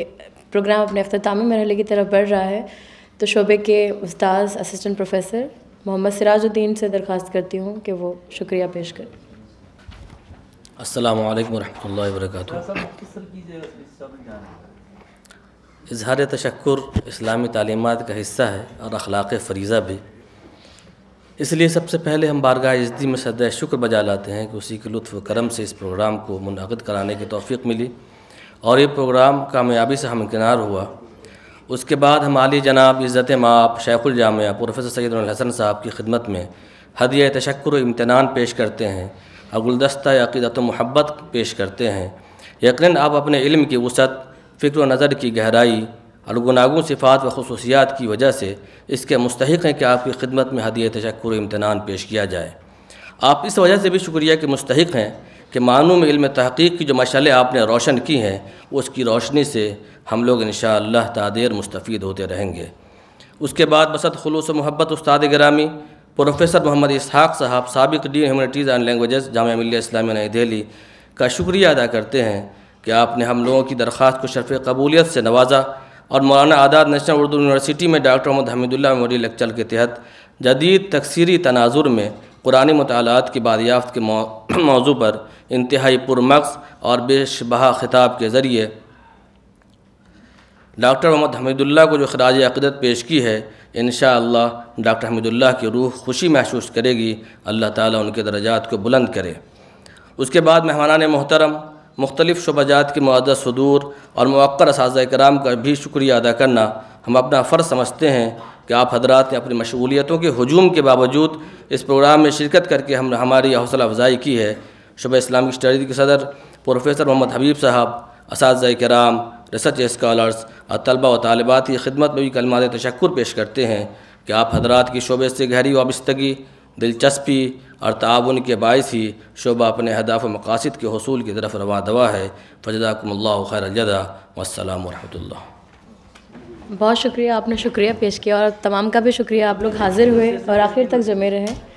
प्रोग्राम अपने अख्तामी मरहल की तरफ बढ़ रहा है तो शोबे के उस्ताद असिस्टेंट प्रोफेसर मोहम्मद सिराजुद्दीन से दरख्वास्त करती हूँ कि वो शुक्रिया पेश करें अल्लाम वरहमल वर्क इजहार तशक्र इस्लामी तालीमत का हिस्सा है और अखलाक फरीज़ा भी इसलिए सबसे पहले हम बारगाह इजदी में सदा शुक्र बजा लाते हैं कि उसी के लुत्फ़ करम से इस प्रोग्राम को मुनद कराने की तोफ़ी मिली और ये प्रोग्राम कामयाबी से हमकिनार हुआ उसके बाद हमारी जनाब इज़्ज़त माप जामिया प्रोफेसर सैद हसन साहब की खिदमत में हदय तशक्र इम्तनान पेश करते हैं और गुलदस्ता अक़ीदत महब्बत पेश करते हैं यकीन आप अपने इल्म की वसत फ़िक्र नज़र की गहराई और गुनागुन सिफ़ात व खसूसियात की वजह से इसके मुस्तक हैं कि आपकी खिदमत में हदय तशक्र इम्तनान पेश किया जाए आप इस वजह से भी शुक्रिया के मुस्तक हैं कि मानूम इल्म तहक़ीक़ की जो मशाले आपने रोशन की हैं उसकी रोशनी से हम लोग इन तादेर मुस्तफ़ होते रहेंगे उसके बाद बसत खलूस मोहब्बत उस्ताद ग्रामी प्रोफेसर मोहम्मद इसहाक़ साहब सबक dean humanities and languages Jamia Millia Islamia New Delhi का शुक्रिया अदा करते हैं कि आपने हम लोगों की दरख्वास्त को शरफ़ कबूलियत से नवाजा और मौलाना आदाद नेशनल उर्दू यूनिवर्सिटी में doctor Mohammad Hamidullah memorial lecture के तहत जदीद तकसीरी तनाजुर में पुराने मतालत की बादयाफ्त के मौजू पर इंतहाई पुरमक्स और बेशबहा खिताब के ज़रिए डॉक्टर मोहम्मद हमीदुल्ला को जो खराज अक़दत पेश की है इन डॉक्टर हमीदुल्ला की रूह खुशी महसूस करेगी अल्लाह ताली उनके दर्जात को बुलंद करे उसके बाद मेहमान मोहतरम मुख्तलिफ़ शुबाजात के मद सदूर और मौक़र इस कराम का भी शुक्रिया अदा करना हम अपना फ़र्ज़ समझते हैं कि आप हजरात ने अपनी मशगूलियतों के हजूम के बावजूद इस प्रोग्राम में शिरकत करके हम हमारी हौसला अफजाई की है शुभ इस्लामिक स्टडी के सदर प्रोफेसर मोहम्मद हबीब साहब इस कराम रिसर्च स्कॉलर्स और तलबा व तलबात की खिदमत में भी कलमात तशक् पेश करते हैं कि आप हजरात की शोबे से गहरी वाबस्तगी दिलचस्पी और ताउन के बायस ही शोबा अपने हदाफ मकासद के हसूल की तरफ रवा दवा है फ़जाकम्ल खैरजदा वसलम वरहमल बहुत शुक्रिया आपने शुक्रिया पेश किया और तमाम का भी शुक्रिया आप लोग हाज़िर हुए और आखिर तक जमे रहे